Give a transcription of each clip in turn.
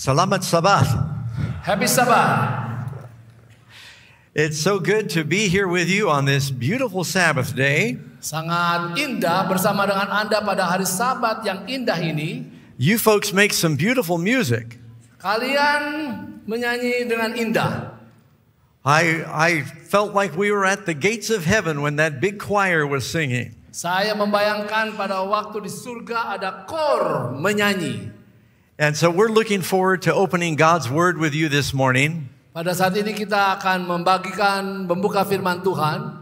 Salamat Sabbath. Happy Sabbath. It's so good to be here with you on this beautiful Sabbath day. Sangat indah bersama dengan Anda pada hari Sabat yang indah ini. You folks make some beautiful music. Kalian menyanyi dengan indah. I, I felt like we were at the gates of heaven when that big choir was singing. Saya membayangkan pada waktu di surga ada kor menyanyi. And so we're looking forward to opening God's Word with you this morning. Pada saat ini kita akan membagikan membuka firman Tuhan.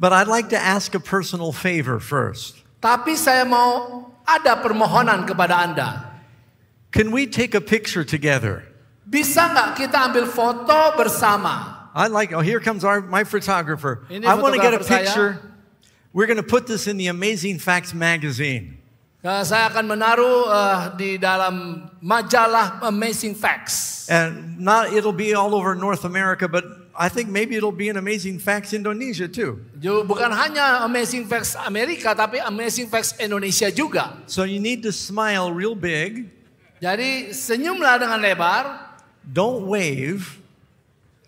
But I'd like to ask a personal favor first. Tapi saya mau ada permohonan kepada Anda. Can we take a picture together? Bisa nggak kita ambil foto bersama? I like oh here comes our my photographer. Ini I want to get a picture. Saya. We're going to put this in the Amazing Facts magazine. Eh, saya akan menaruh uh, di dalam majalah Amazing Facts. And not it'll be all over North America, but I think maybe it'll be an Amazing Facts Indonesia too. Jo, bukan hanya Amazing Facts Amerika, tapi Amazing Facts Indonesia juga. So you need to smile real big. Jadi senyumlah dengan lebar. Don't wave.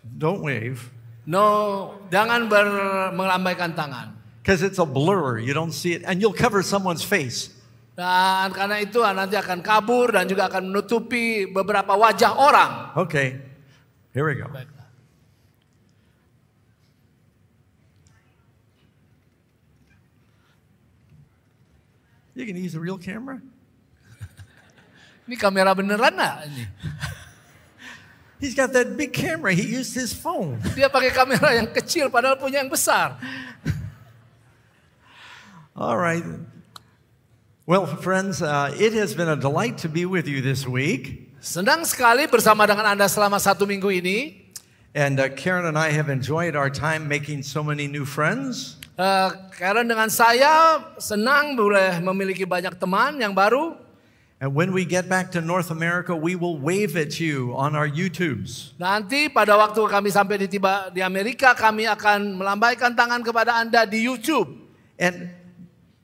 Don't wave. No, jangan ber, melambaikan tangan. Because it's a blur, you don't see it, and you'll cover someone's face. Dan karena itu nanti akan kabur dan juga akan menutupi beberapa wajah orang. Oke, okay. here we go. You can use a real camera. ini kamera beneran nggak ini? He's got that big camera. He used his phone. Dia pakai kamera yang kecil padahal punya yang besar. All right. Well, friends, uh, it has been a delight to be with you this week. Senang sekali bersama dengan Anda selama satu minggu ini. And uh, Karen and I have enjoyed our time making so many new friends. Uh, Karen dengan saya senang boleh memiliki banyak teman yang baru. And when we get back to North America, we will wave at you on our YouTubes. Nanti pada waktu kami sampai di tiba di Amerika, kami akan melambaikan tangan kepada Anda di YouTube. And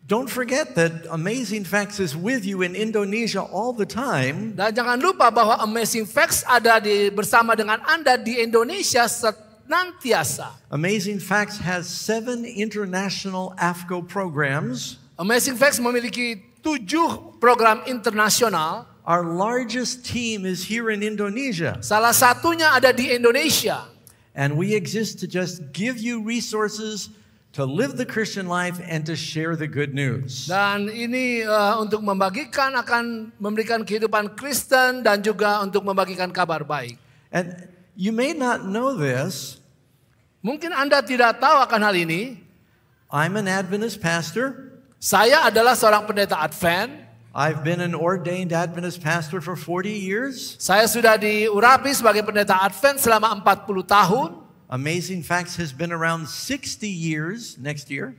Don't forget that Amazing Facts is with you in Indonesia all the time. Dan jangan lupa bahwa Amazing Facts ada di bersama dengan Anda di Indonesia senantiasa. Amazing Facts has seven international AFCO programs. Amazing Facts memiliki tujuh program internasional. Our largest team is here in Indonesia. Salah satunya ada di Indonesia. And we exist to just give you resources to live the Christian life and to share the good news. Dan ini uh, untuk membagikan akan memberikan kehidupan Kristen dan juga untuk membagikan kabar baik. And you may not know this. Mungkin Anda tidak tahu akan hal ini. I'm an Adventist pastor. Saya adalah seorang pendeta Advent. I've been an ordained Adventist pastor for 40 years. Saya sudah diurapi sebagai pendeta Advent selama 40 tahun. Amazing Facts has been around 60 years next year.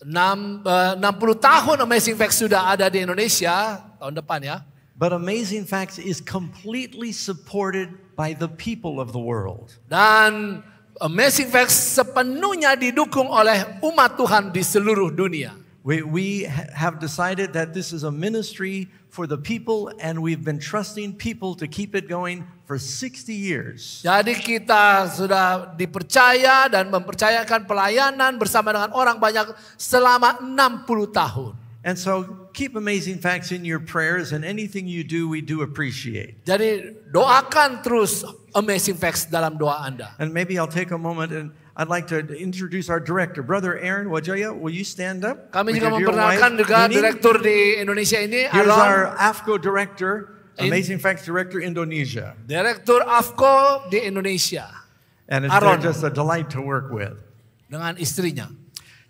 6, uh, 60 tahun Amazing Facts sudah ada di Indonesia tahun depan ya. But Amazing Facts is completely supported by the people of the world. Dan Amazing Facts sepenuhnya didukung oleh umat Tuhan di seluruh dunia. We, we have decided that this is a ministry for the people, and we've been trusting people to keep it going for 60 years. Jadi kita sudah dipercaya dan mempercayakan pelayanan bersama dengan orang banyak selama 60 tahun. And so keep amazing facts in your prayers and anything you do we do appreciate. Jadi doakan terus amazing facts dalam doa Anda. And maybe I'll take a moment and I'd like to introduce our director, Brother Aaron Wajaya. Will you stand up? Kami juga memperkenalkan juga direktur di Indonesia ini, Here's Alon. our AFCO director, Amazing Facts Director Indonesia. Direktur AFCO di Indonesia. And it's Aaron. just a delight to work with. Dengan istrinya.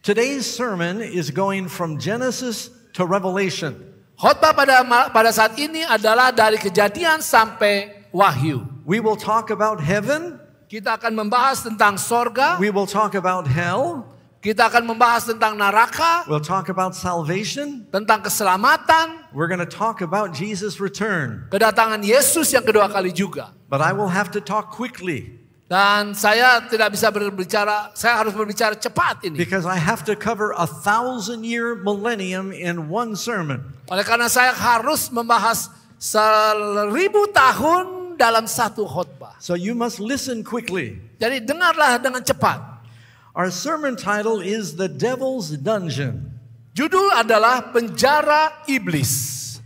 Today's sermon is going from Genesis to Revelation. Khotbah pada pada saat ini adalah dari kejadian sampai wahyu. We will talk about heaven. Kita akan membahas tentang sorga. We will talk about hell. Kita akan membahas tentang neraka. We'll talk about salvation. Tentang keselamatan. We're going to talk about Jesus return. Kedatangan Yesus yang kedua kali juga. But I will have to talk quickly. Dan saya tidak bisa berbicara, saya harus berbicara cepat ini. Because I have to cover a thousand year millennium in one sermon. Oleh karena saya harus membahas seribu tahun dalam satu khotbah. So you must listen quickly. Jadi dengarlah dengan cepat. Our sermon title is The Devil's Dungeon. Judul adalah Penjara Iblis.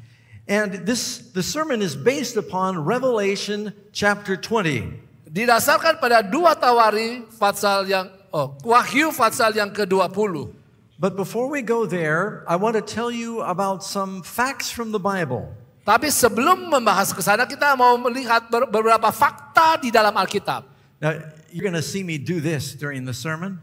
And this the sermon is based upon Revelation chapter 20. Didasarkan pada dua tawari pasal yang oh, Wahyu pasal yang ke-20. But before we go there, I want to tell you about some facts from the Bible. Tapi sebelum membahas ke sana, kita mau melihat beberapa fakta di dalam Alkitab. Now, you're going to see me do this during the sermon.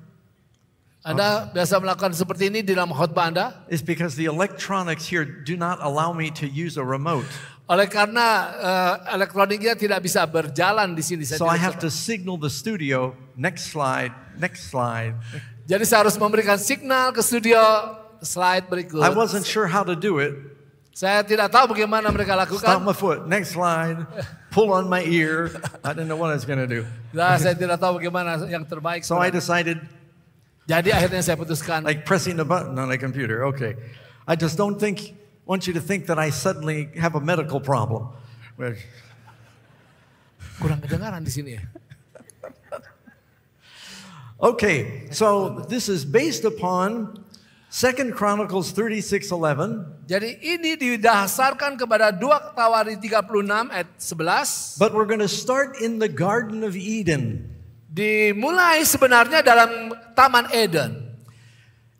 Anda biasa melakukan seperti ini di dalam khotbah Anda? It's because the electronics here do not allow me to use a remote. Oleh karena uh, elektroniknya tidak bisa berjalan di sini. So I have to signal the studio. Next slide, next slide. Jadi saya harus memberikan signal ke studio slide berikut. I wasn't sure how to do it. Saya tidak tahu bagaimana mereka lakukan. Stop my foot. Next slide. pull on my ear. I didn't know what I was going to do. Nah, saya tidak tahu bagaimana yang terbaik. So I decided. Jadi akhirnya saya putuskan. Like pressing the button on a computer. Okay, I just don't think want you to think that I suddenly have a medical problem. Kurang kedengaran di sini ya. Okay, so this is based upon Second Chronicles 36:11. Jadi ini didasarkan kepada dua Tawari 36 ayat 11. But we're going to start in the Garden of Eden. Dimulai sebenarnya dalam Taman Eden.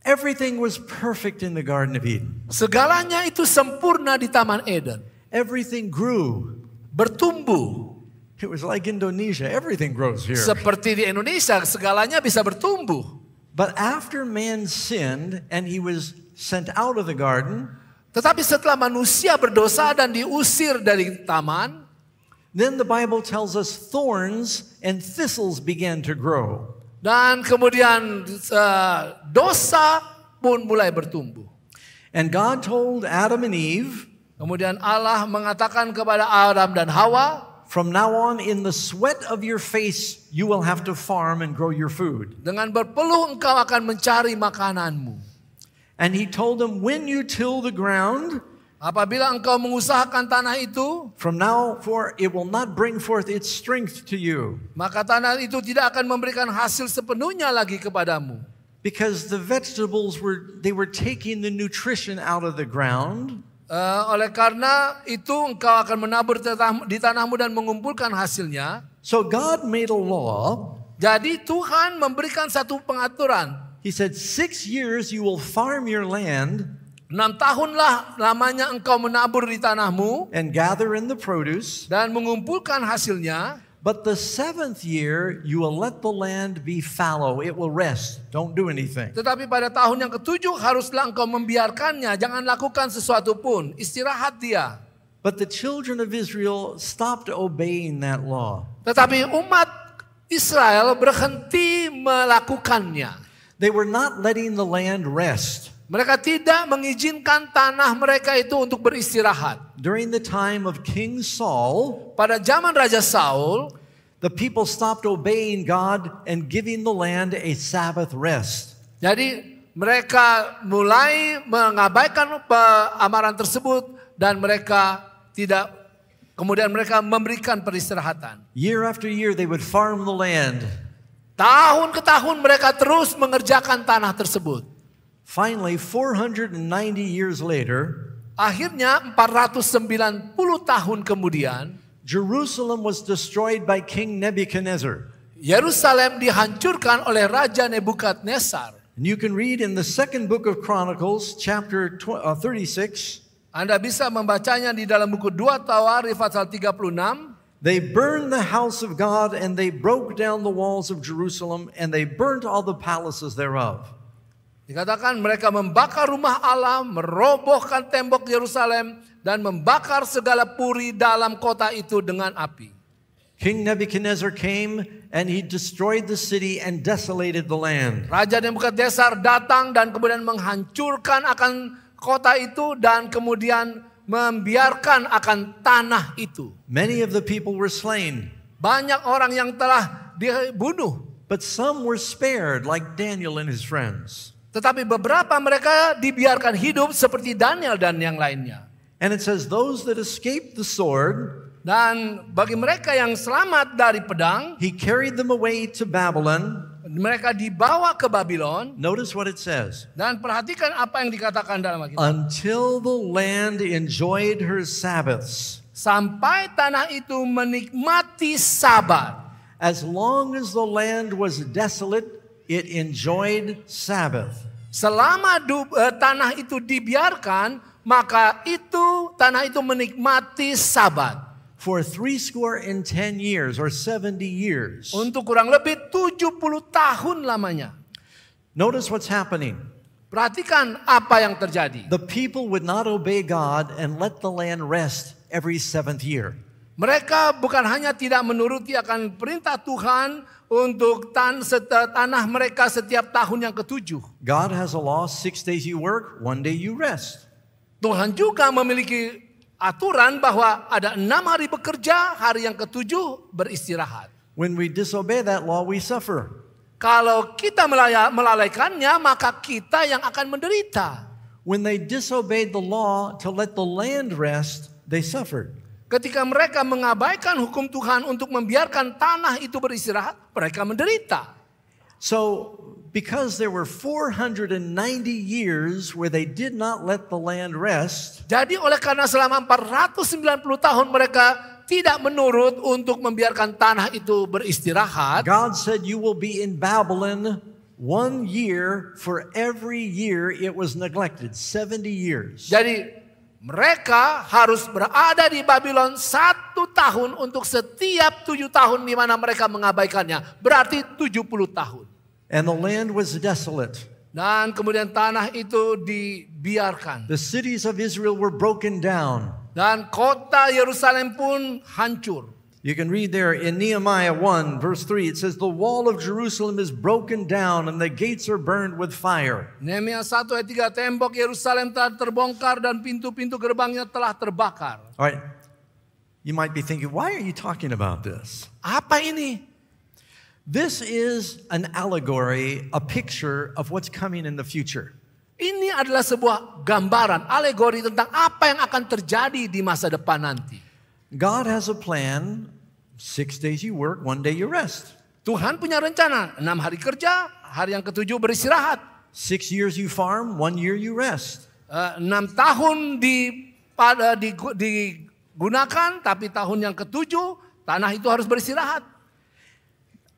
Everything was perfect in the Garden of Eden. Segalanya itu sempurna di Taman Eden. Everything grew. Bertumbuh. It was like Indonesia, everything grows here. Seperti di Indonesia, segalanya bisa bertumbuh. But after man sinned and he was sent out of the garden, tetapi setelah manusia berdosa dan diusir dari taman, then the Bible tells us thorns and thistles began to grow. Dan kemudian uh, dosa pun mulai bertumbuh. And God told Adam and Eve, kemudian Allah mengatakan kepada Adam dan Hawa, From now on, in the sweat of your face, you will have to farm and grow your food. Dengan berpeluh engkau akan mencari makananmu. And he told them, when you till the ground, Apabila engkau mengusahakan tanah itu, from now for it will not bring forth its strength to you. Maka tanah itu tidak akan memberikan hasil sepenuhnya lagi kepadamu. Because the vegetables were they were taking the nutrition out of the ground. Uh, oleh karena itu engkau akan menabur di tanahmu dan mengumpulkan hasilnya. So God made a law. Jadi Tuhan memberikan satu pengaturan. He said, six years you will farm your land. Enam tahunlah lamanya engkau menabur di tanahmu. And gather in the produce. Dan mengumpulkan hasilnya. But the seventh year you will let the land be fallow. It will rest. Don't do anything. Tetapi pada tahun yang ketujuh haruslah engkau membiarkannya. Jangan lakukan sesuatu pun. Istirahat dia. But the children of Israel stopped obeying that law. Tetapi umat Israel berhenti melakukannya. They were not letting the land rest. Mereka tidak mengizinkan tanah mereka itu untuk beristirahat. During the time of King Saul, pada zaman Raja Saul, the people stopped obeying God and giving the land a Sabbath rest. Jadi mereka mulai mengabaikan amaran tersebut dan mereka tidak kemudian mereka memberikan peristirahatan. Year after year they would farm the land. Tahun ke tahun mereka terus mengerjakan tanah tersebut. Finally 490 years later, akhirnya 490 tahun kemudian, Jerusalem was destroyed by King Nebuchadnezzar. Yerusalem dihancurkan oleh Raja Nebukadnezar. And you can read in the second book of Chronicles, chapter 36. Uh, Anda bisa membacanya di dalam buku 2 Tawarif pasal 36. They burned the house of God and they broke down the walls of Jerusalem and they burnt all the palaces thereof. Dikatakan mereka membakar rumah Allah, merobohkan tembok Yerusalem dan membakar segala puri dalam kota itu dengan api. King Nebuchadnezzar came and he destroyed the city and desolated the land. Raja Nebukadnezar datang dan kemudian menghancurkan akan kota itu dan kemudian membiarkan akan tanah itu. Many of the people were slain. Banyak orang yang telah dibunuh. But some were spared like Daniel and his friends. Tetapi beberapa mereka dibiarkan hidup seperti Daniel dan yang lainnya. And it says those that escaped the sword dan bagi mereka yang selamat dari pedang, he carried them away to Babylon mereka dibawa ke Babylon. Notice what it says. Dan perhatikan apa yang dikatakan dalam Alkitab. Until the land enjoyed her Sabbaths. Sampai tanah itu menikmati Sabat. As long as the land was desolate, it enjoyed Sabbath. Selama du, uh, tanah itu dibiarkan, maka itu tanah itu menikmati Sabat for threescore and ten years or 70 years. Untuk kurang lebih 70 tahun lamanya. Notice what's happening. Perhatikan apa yang terjadi. The people would not obey God and let the land rest every seventh year. Mereka bukan hanya tidak menuruti akan perintah Tuhan untuk tan eh, tanah mereka setiap tahun yang ketujuh. God has a law, six days you work, one day you rest. Tuhan juga memiliki aturan bahwa ada enam hari bekerja, hari yang ketujuh beristirahat. When we disobey that law, we suffer. Kalau kita melalaikannya, maka kita yang akan menderita. When they disobeyed the law to let the land rest, they suffered. Ketika mereka mengabaikan hukum Tuhan untuk membiarkan tanah itu beristirahat, mereka menderita. So because there were 490 years where they did not let the land rest. Jadi oleh karena selama 490 tahun mereka tidak menurut untuk membiarkan tanah itu beristirahat. God said you will be in Babylon one year for every year it was neglected, 70 years. Jadi mereka harus berada di Babylon satu tahun untuk setiap tujuh tahun di mana mereka mengabaikannya. Berarti tujuh puluh tahun. And the land was desolate. Dan kemudian tanah itu dibiarkan. The cities of Israel were broken down. Dan kota Yerusalem pun hancur. You can read there in Nehemiah 1, verse 3, it says, The wall of Jerusalem is broken down and the gates are burned with fire. Nehemiah 1 3, tembok Yerusalem telah terbongkar dan pintu-pintu gerbangnya telah terbakar. All right. You might be thinking, why are you talking about this? Apa ini? This is an allegory, a picture of what's coming in the future. Ini adalah sebuah gambaran, alegori tentang apa yang akan terjadi di masa depan nanti. God has a plan. Six days you work, one day you rest. Tuhan punya rencana. Enam hari kerja, hari yang ketujuh beristirahat. Six years you farm, one year you rest. Uh, enam tahun di pada digunakan, tapi tahun yang ketujuh tanah itu harus beristirahat.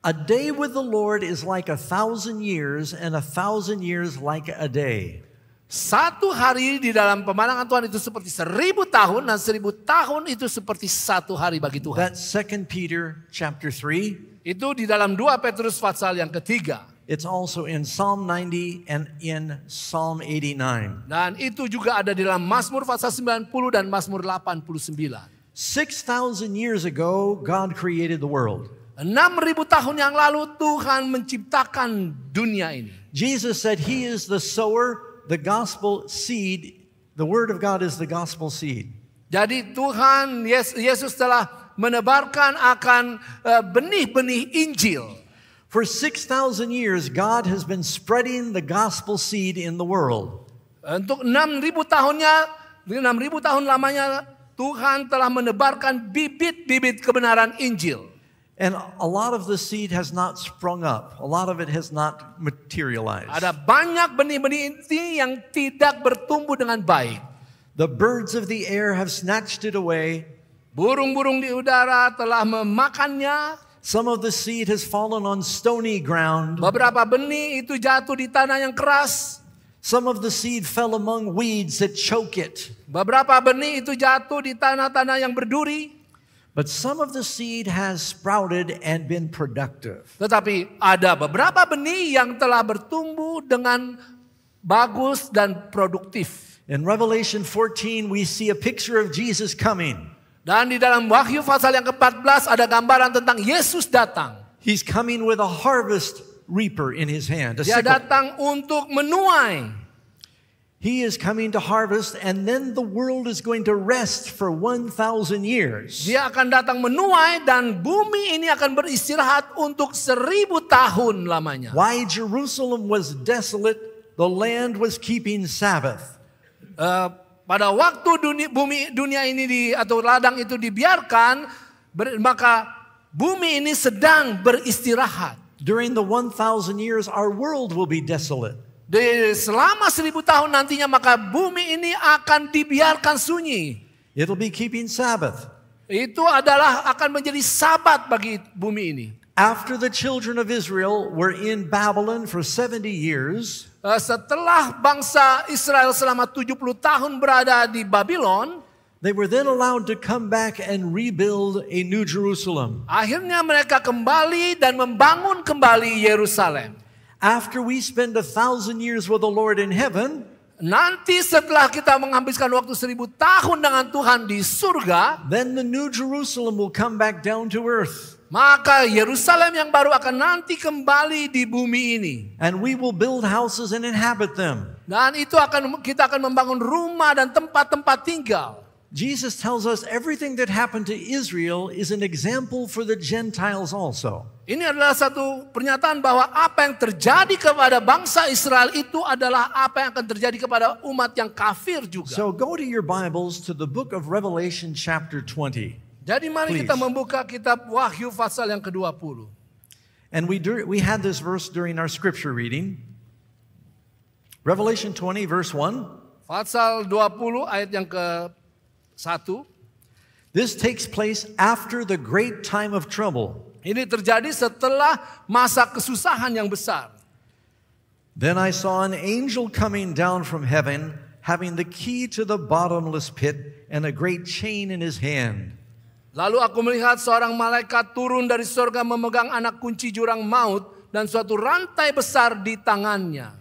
A day with the Lord is like a thousand years, and a thousand years like a day. Satu hari di dalam pemandangan Tuhan itu seperti seribu tahun dan seribu tahun itu seperti satu hari bagi Tuhan. That second Peter chapter three, Itu di dalam dua Petrus pasal yang ketiga. It's also in Psalm 90 and in Psalm 89. Dan itu juga ada di dalam Mazmur pasal 90 dan Mazmur 89. 6000 years ago God created the world. 6000 tahun yang lalu Tuhan menciptakan dunia ini. Jesus said he is the sower, the gospel seed. The word of God is the gospel seed. Jadi Tuhan Yesus telah menebarkan akan eh, benih-benih Injil. For 6000 years God has been spreading the gospel seed in the world. Untuk 6000 tahunnya 6000 tahun lamanya Tuhan telah menebarkan bibit-bibit kebenaran Injil. And a lot of the seed has not sprung up. A lot of it has not materialized. Ada banyak benih-benih inti yang tidak bertumbuh dengan baik. The birds of the air have snatched it away. Burung-burung di udara telah memakannya. Some of the seed has fallen on stony ground. Beberapa benih itu jatuh di tanah yang keras. Some of the seed fell among weeds that choke it. Beberapa benih itu jatuh di tanah-tanah yang berduri. But some of the seed has sprouted and been productive. Tetapi ada beberapa benih yang telah bertumbuh dengan bagus dan produktif. In Revelation 14 we see a picture of Jesus coming. Dan di dalam Wahyu pasal yang ke-14 ada gambaran tentang Yesus datang. He's coming with a harvest reaper in his hand. Dia datang untuk menuai. He is coming to harvest and then the world is going to rest for 1000 years. Dia akan datang menuai dan bumi ini akan beristirahat untuk seribu tahun lamanya. Why Jerusalem was desolate, the land was keeping Sabbath. Uh, pada waktu dunia, bumi dunia ini di, atau ladang itu dibiarkan, ber, maka bumi ini sedang beristirahat. During the 1000 years our world will be desolate. Di selama seribu tahun nantinya maka bumi ini akan dibiarkan sunyi. It'll be keeping Sabbath. Itu adalah akan menjadi sabat bagi bumi ini. After the children of Israel were in Babylon for 70 years, eh, setelah bangsa Israel selama 70 tahun berada di Babylon, They were then allowed to come back and rebuild a new Jerusalem. Akhirnya mereka kembali dan membangun kembali Yerusalem. After we spend a thousand years with the Lord in heaven, Nanti setelah kita menghabiskan waktu seribu tahun dengan Tuhan di surga, then the new Jerusalem will come back down to earth. Maka Yerusalem yang baru akan nanti kembali di bumi ini. And we will build houses and inhabit them. Dan itu akan kita akan membangun rumah dan tempat-tempat tinggal. Jesus tells us everything that happened to Israel is an example for the Gentiles also. Ini adalah satu pernyataan bahwa apa yang terjadi kepada bangsa Israel itu adalah apa yang akan terjadi kepada umat yang kafir juga. So go to your Bibles to the book of Revelation chapter 20. Jadi mari Please. kita membuka kitab Wahyu pasal yang ke-20. And we we had this verse during our scripture reading. Revelation 20 verse 1. Pasal 20 ayat yang ke Satu, this takes place after the great time of trouble. Ini terjadi setelah masa kesusahan yang besar. Then I saw an angel coming down from heaven, having the key to the bottomless pit and a great chain in his hand. Lalu aku melihat seorang malaikat turun dari surga memegang anak kunci jurang maut dan suatu rantai besar di tangannya.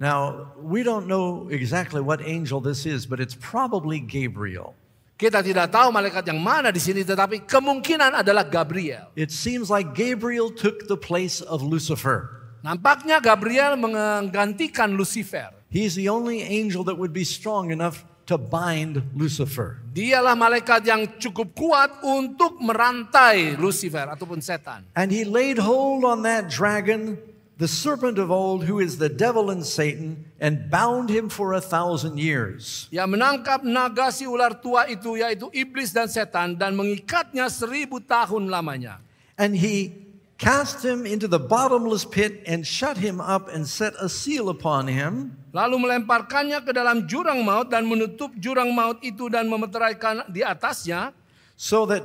Now, we don't know exactly what angel this is, but it's probably Gabriel. Kita tidak tahu malaikat yang mana di sini tetapi kemungkinan adalah Gabriel. It seems like Gabriel took the place of Lucifer. Nampaknya Gabriel menggantikan Lucifer. He's the only angel that would be strong enough to bind Lucifer. Dialah malaikat yang cukup kuat untuk merantai Lucifer ataupun setan. And he laid hold on that dragon the serpent of old, who is the devil and Satan, and bound him for a thousand years. Ya menangkap naga si ular tua itu yaitu iblis dan setan dan mengikatnya seribu tahun lamanya. And he cast him into the bottomless pit and shut him up and set a seal upon him. Lalu melemparkannya ke dalam jurang maut dan menutup jurang maut itu dan memeteraikan di atasnya. So that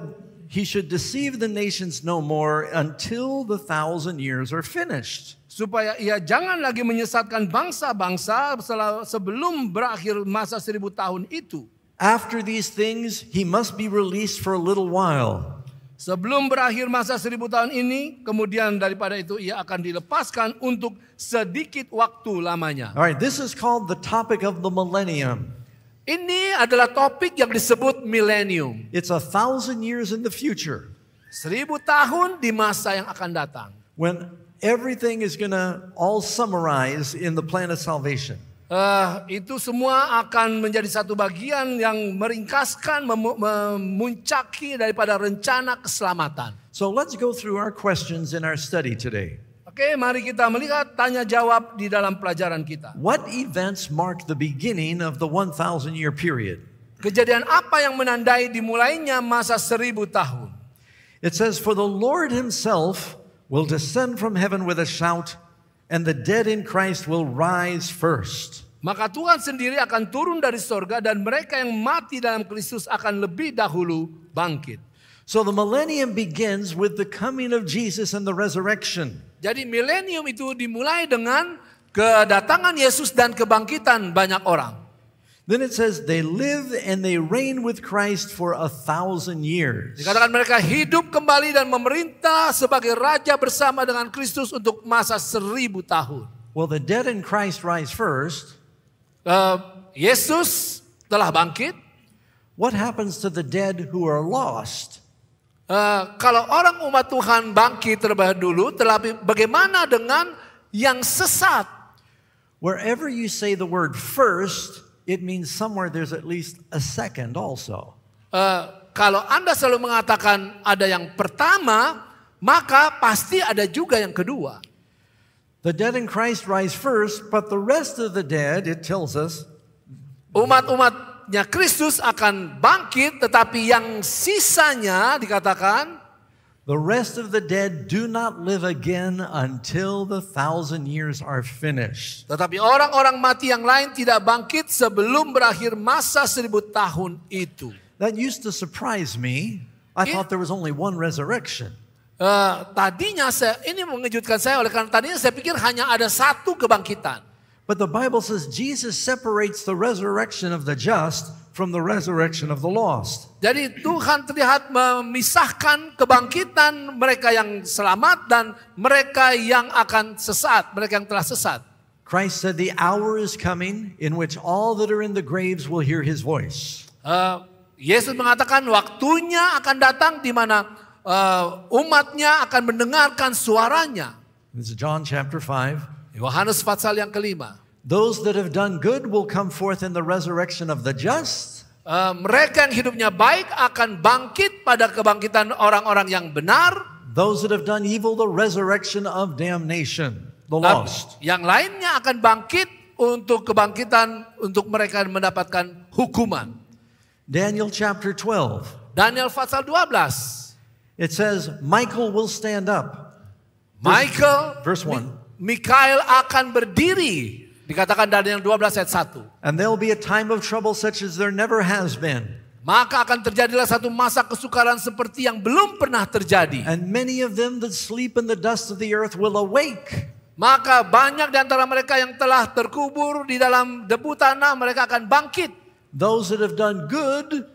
he should deceive the nations no more until the thousand years are finished. Supaya ia jangan lagi menyesatkan bangsa-bangsa sebelum berakhir masa seribu tahun itu. After these things, he must be released for a little while. Sebelum berakhir masa seribu tahun ini, kemudian daripada itu ia akan dilepaskan untuk sedikit waktu lamanya. All right, this is called the topic of the millennium. Ini adalah topik yang disebut millennium. It's a thousand years in the future. Seribu tahun di masa yang akan datang. When everything is gonna all summarize in the plan of salvation. Uh, itu semua akan menjadi satu bagian yang meringkaskan, mem memuncaki daripada rencana keselamatan. So let's go through our questions in our study today. Oke, mari kita melihat tanya jawab di dalam pelajaran kita. What events mark the beginning of the 1000 year period? Kejadian apa yang menandai dimulainya masa seribu tahun? It says for the Lord himself will descend from heaven with a shout and the dead in Christ will rise first. Maka Tuhan sendiri akan turun dari sorga dan mereka yang mati dalam Kristus akan lebih dahulu bangkit. So the millennium begins with the coming of Jesus and the resurrection. Jadi milenium itu dimulai dengan kedatangan Yesus dan kebangkitan banyak orang. Then it says they live and they reign with Christ for a thousand years. Dikatakan mereka hidup kembali dan memerintah sebagai raja bersama dengan Kristus untuk masa seribu tahun. Well, the dead in Christ rise first. Uh, Yesus telah bangkit. What happens to the dead who are lost? Uh, kalau orang umat Tuhan bangkit terlebih dulu, tetapi bagaimana dengan yang sesat? Wherever you say the word first, it means somewhere there's at least a second also. Uh, kalau Anda selalu mengatakan ada yang pertama, maka pasti ada juga yang kedua. The dead in Christ rise first, but the rest of the dead, it tells us. Umat-umat umatnya Kristus akan bangkit, tetapi yang sisanya dikatakan, The rest of the dead do not live again until the thousand years are finished. Tetapi orang-orang mati yang lain tidak bangkit sebelum berakhir masa seribu tahun itu. That used to surprise me. I It, thought there was only one resurrection. Uh, tadinya saya ini mengejutkan saya oleh karena tadinya saya pikir hanya ada satu kebangkitan. But the Bible says Jesus separates the resurrection of the just from the resurrection of the lost. Jadi Tuhan terlihat memisahkan kebangkitan mereka yang selamat dan mereka yang akan sesat, mereka yang telah sesat. Christ said the hour is coming in which all that are in the graves will hear his voice. Uh, Yesus mengatakan waktunya akan datang di mana uh, umatnya akan mendengarkan suaranya. This is John chapter 5. Yohanes pasal yang kelima. Those that have done good will come forth in the resurrection of the just. Uh, mereka yang hidupnya baik akan bangkit pada kebangkitan orang-orang yang benar. Those that have done evil, the resurrection of damnation, the lost. Yang lainnya akan bangkit untuk kebangkitan untuk mereka mendapatkan hukuman. Daniel chapter 12. Daniel pasal 12. It says Michael will stand up. Michael verse, 1. Mikael akan berdiri dikatakan Daniel 12 ayat 1. And there will be a time of trouble such as there never has been. Maka akan terjadilah satu masa kesukaran seperti yang belum pernah terjadi. And many of them that sleep in the dust of the earth will awake. Maka banyak di antara mereka yang telah terkubur di dalam debu tanah mereka akan bangkit. Those that have done good,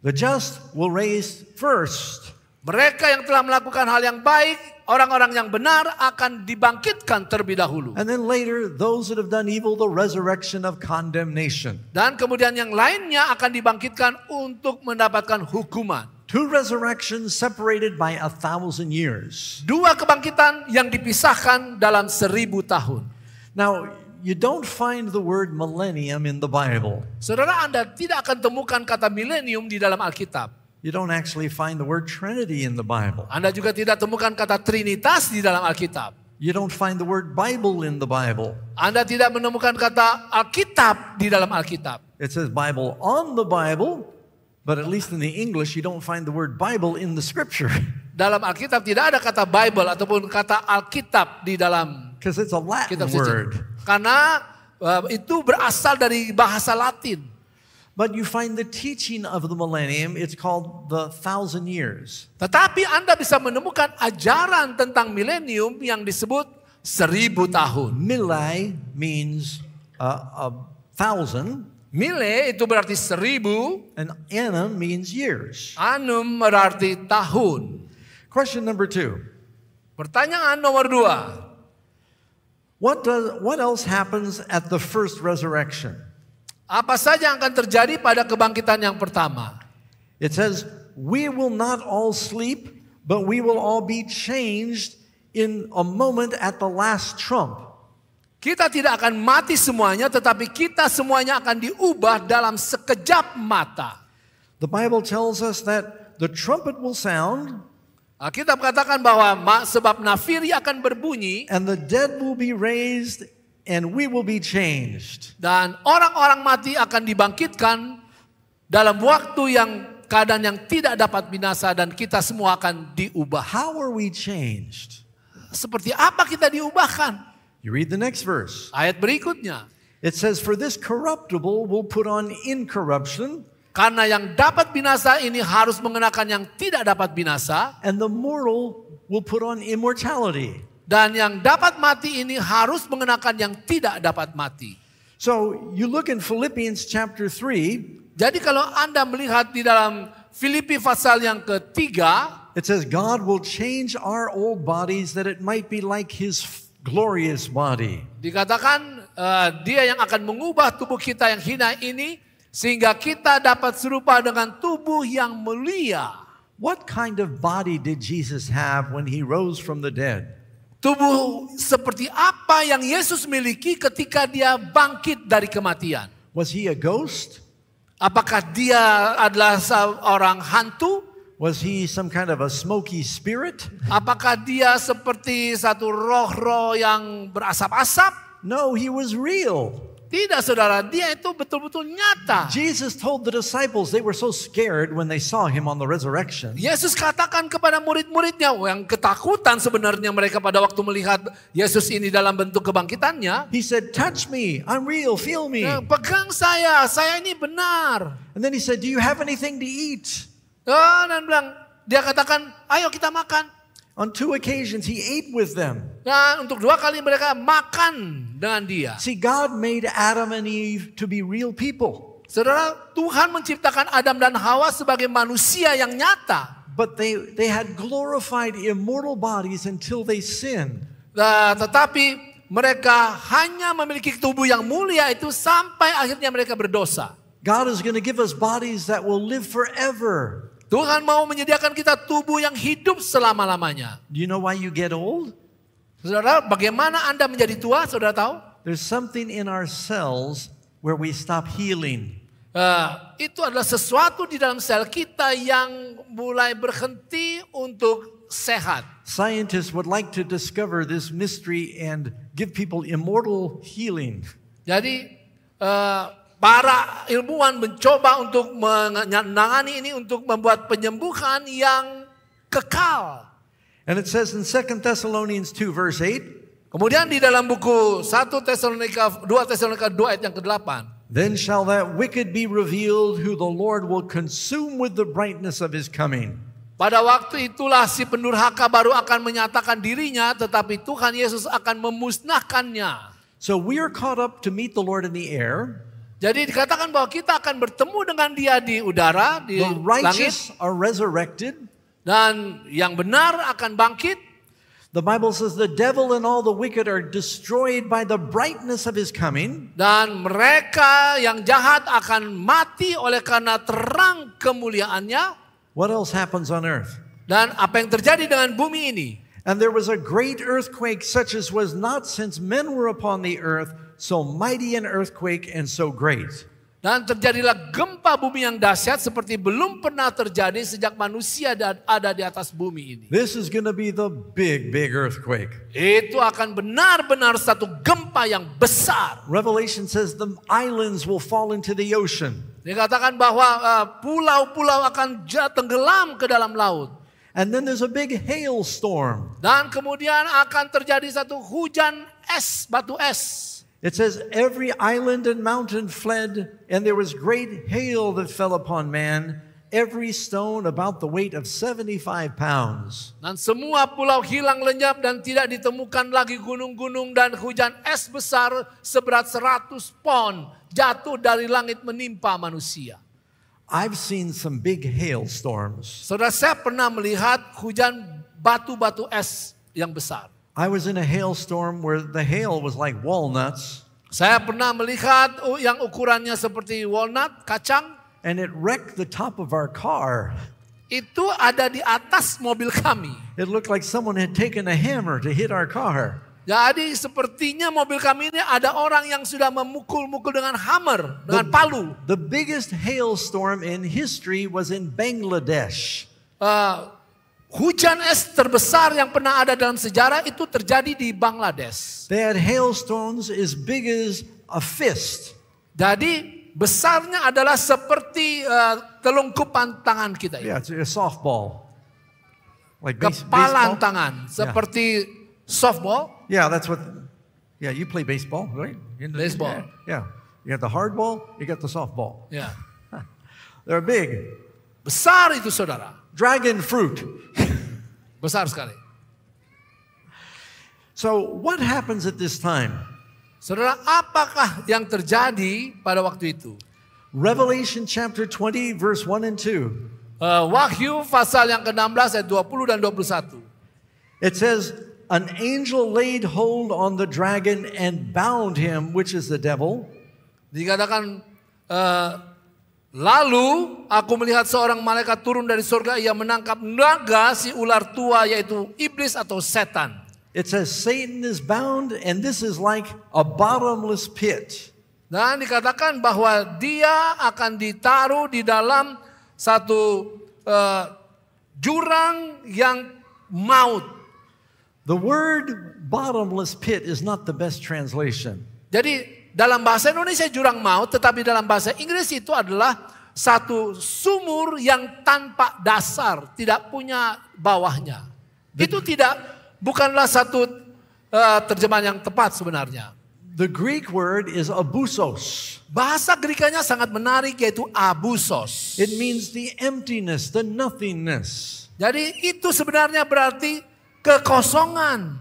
the just will raise first. Mereka yang telah melakukan hal yang baik Orang-orang yang benar akan dibangkitkan terlebih dahulu. And then later, those that have done evil, the resurrection of condemnation. Dan kemudian yang lainnya akan dibangkitkan untuk mendapatkan hukuman. Two resurrections separated by a thousand years. Dua kebangkitan yang dipisahkan dalam seribu tahun. Now, you don't find the word millennium in the Bible. Saudara Anda tidak akan temukan kata milenium di dalam Alkitab. You don't actually find the word Trinity in the Bible. Anda juga tidak temukan kata Trinitas di dalam Alkitab. You don't find the word Bible in the Bible. Anda tidak menemukan kata Alkitab di dalam Alkitab. It says Bible on the Bible, but at least in the English you don't find the word Bible in the scripture. Dalam Alkitab tidak ada kata Bible ataupun kata Alkitab di dalam Because it's a Latin word. Karena eh, itu berasal dari bahasa Latin. But you find the teaching of the millennium, it's called the thousand years. Tetapi Anda bisa menemukan ajaran tentang milenium yang disebut seribu tahun. Milai means uh, a thousand. Mile itu berarti seribu. And annum means years. Anum berarti tahun. Question number two. Pertanyaan nomor dua. What, does, what else happens at the first resurrection? Apa saja yang akan terjadi pada kebangkitan yang pertama? It says, we will not all sleep, but we will all be changed in a moment at the last trump. Kita tidak akan mati semuanya, tetapi kita semuanya akan diubah dalam sekejap mata. The Bible tells us that the trumpet will sound. Kita katakan bahwa sebab nafiri akan berbunyi. And the dead will be raised and we will be changed. Dan orang-orang mati akan dibangkitkan dalam waktu yang keadaan yang tidak dapat binasa dan kita semua akan diubah. How are we changed? Seperti apa kita diubahkan? You read the next verse. Ayat berikutnya. It says for this corruptible will put on incorruption karena yang dapat binasa ini harus mengenakan yang tidak dapat binasa and the mortal will put on immortality dan yang dapat mati ini harus mengenakan yang tidak dapat mati. So you look in Philippians chapter 3. Jadi kalau Anda melihat di dalam Filipi pasal yang ketiga. It says God will change our old bodies that it might be like his glorious body. Dikatakan uh, dia yang akan mengubah tubuh kita yang hina ini sehingga kita dapat serupa dengan tubuh yang mulia. What kind of body did Jesus have when he rose from the dead? Tubuh seperti apa yang Yesus miliki ketika dia bangkit dari kematian? Was he a ghost? Apakah dia adalah seorang hantu? Was he some kind of a smoky spirit? Apakah dia seperti satu roh-roh yang berasap-asap? No, he was real. Tidak saudara, dia itu betul-betul nyata. Jesus told the disciples they were so scared when they saw him on the resurrection. Yesus katakan kepada murid-muridnya oh, yang ketakutan sebenarnya mereka pada waktu melihat Yesus ini dalam bentuk kebangkitannya. He said, "Touch me, I'm real, feel me." Eh, pegang saya, saya ini benar. And then he said, "Do you have anything to eat?" Oh, dan bilang, dia katakan, "Ayo kita makan." On two occasions he ate with them. Dan untuk dua kali mereka makan dengan dia. See God made Adam and Eve to be real people. Saudara, Tuhan menciptakan Adam dan Hawa sebagai manusia yang nyata. But they they had glorified immortal bodies until they sinned. Nah, tetapi mereka hanya memiliki tubuh yang mulia itu sampai akhirnya mereka berdosa. God is going to give us bodies that will live forever. Tuhan mau menyediakan kita tubuh yang hidup selama-lamanya. Do you know why you get old? Saudara, bagaimana Anda menjadi tua, Saudara tahu? There's something in our cells where we stop healing. Uh, itu adalah sesuatu di dalam sel kita yang mulai berhenti untuk sehat. Scientists would like to discover this mystery and give people immortal healing. Jadi uh, para ilmuwan mencoba untuk menangani ini untuk membuat penyembuhan yang kekal. And it says in 2 Thessalonians 2 verse 8. Kemudian di dalam buku 1 Tesalonika 2 Tesalonika 2 ayat yang ke-8. Then shall that wicked be revealed who the Lord will consume with the brightness of his coming. Pada waktu itulah si pendurhaka baru akan menyatakan dirinya tetapi Tuhan Yesus akan memusnahkannya. So we are caught up to meet the Lord in the air. Jadi dikatakan bahwa kita akan bertemu dengan dia di udara, di The langit. Are resurrected. Dan yang benar akan bangkit. The Bible says the devil and all the wicked are destroyed by the brightness of his coming. Dan mereka yang jahat akan mati oleh karena terang kemuliaannya. What else happens on earth? Dan apa yang terjadi dengan bumi ini? And there was a great earthquake such as was not since men were upon the earth so mighty an earthquake and so great. Dan terjadilah gempa bumi yang dahsyat seperti belum pernah terjadi sejak manusia ada di atas bumi ini. This is gonna be the big, big earthquake. Itu akan benar-benar satu gempa yang besar. Revelation says the islands will fall into the ocean. Dikatakan bahwa eh, pulau-pulau uh, akan jatuh akan tenggelam ke dalam laut. And then there's a big hailstorm. Dan kemudian akan terjadi satu hujan es, batu es. It says, Every island and mountain fled, and there was great hail that fell upon man, every stone about the weight of 75 pounds. Dan semua pulau hilang lenyap dan tidak ditemukan lagi gunung-gunung dan hujan es besar seberat 100 pon jatuh dari langit menimpa manusia. I've seen some big hail storms. Saudara saya pernah melihat hujan batu-batu es yang besar. I was in a hailstorm where the hail was like walnuts. Saya pernah melihat yang ukurannya seperti walnut, kacang. And it wrecked the top of our car. Itu ada di atas mobil kami. It looked like someone had taken a hammer to hit our car. Jadi sepertinya mobil kami ini ada orang yang sudah memukul-mukul dengan hammer, dengan the, palu. The biggest hailstorm in history was in Bangladesh. Uh, Hujan es terbesar yang pernah ada dalam sejarah itu terjadi di Bangladesh. They had hailstones as big as a fist. Jadi besarnya adalah seperti uh, eh, telungkupan tangan kita. Ini. Yeah, it's a softball. Like base, Kepalan tangan seperti yeah. softball. Yeah, that's what. Yeah, you play baseball, right? The, baseball. Yeah, yeah. You got the hard ball, you got the softball. Yeah. They're big. Besar itu saudara. Dragon fruit. Besar sekali. So what happens at this time? Saudara, apakah yang terjadi pada waktu itu? Revelation chapter 20 verse 1 and 2. Uh, eh, Wahyu pasal yang ke-16 ayat 20 dan 21. It says an angel laid hold on the dragon and bound him which is the devil. Dikatakan uh, Lalu aku melihat seorang malaikat turun dari surga, ia menangkap naga si ular tua yaitu iblis atau setan. It says Satan is bound and this is like a bottomless pit. Dan dikatakan bahwa dia akan ditaruh di dalam satu uh, jurang yang maut. The word bottomless pit is not the best translation. Jadi dalam bahasa Indonesia jurang maut, tetapi dalam bahasa Inggris itu adalah satu sumur yang tanpa dasar, tidak punya bawahnya. The, itu tidak bukanlah satu uh, terjemahan yang tepat sebenarnya. The Greek word is abusos. Bahasa Greek-nya sangat menarik yaitu abusos. It means the emptiness, the nothingness. Jadi itu sebenarnya berarti kekosongan.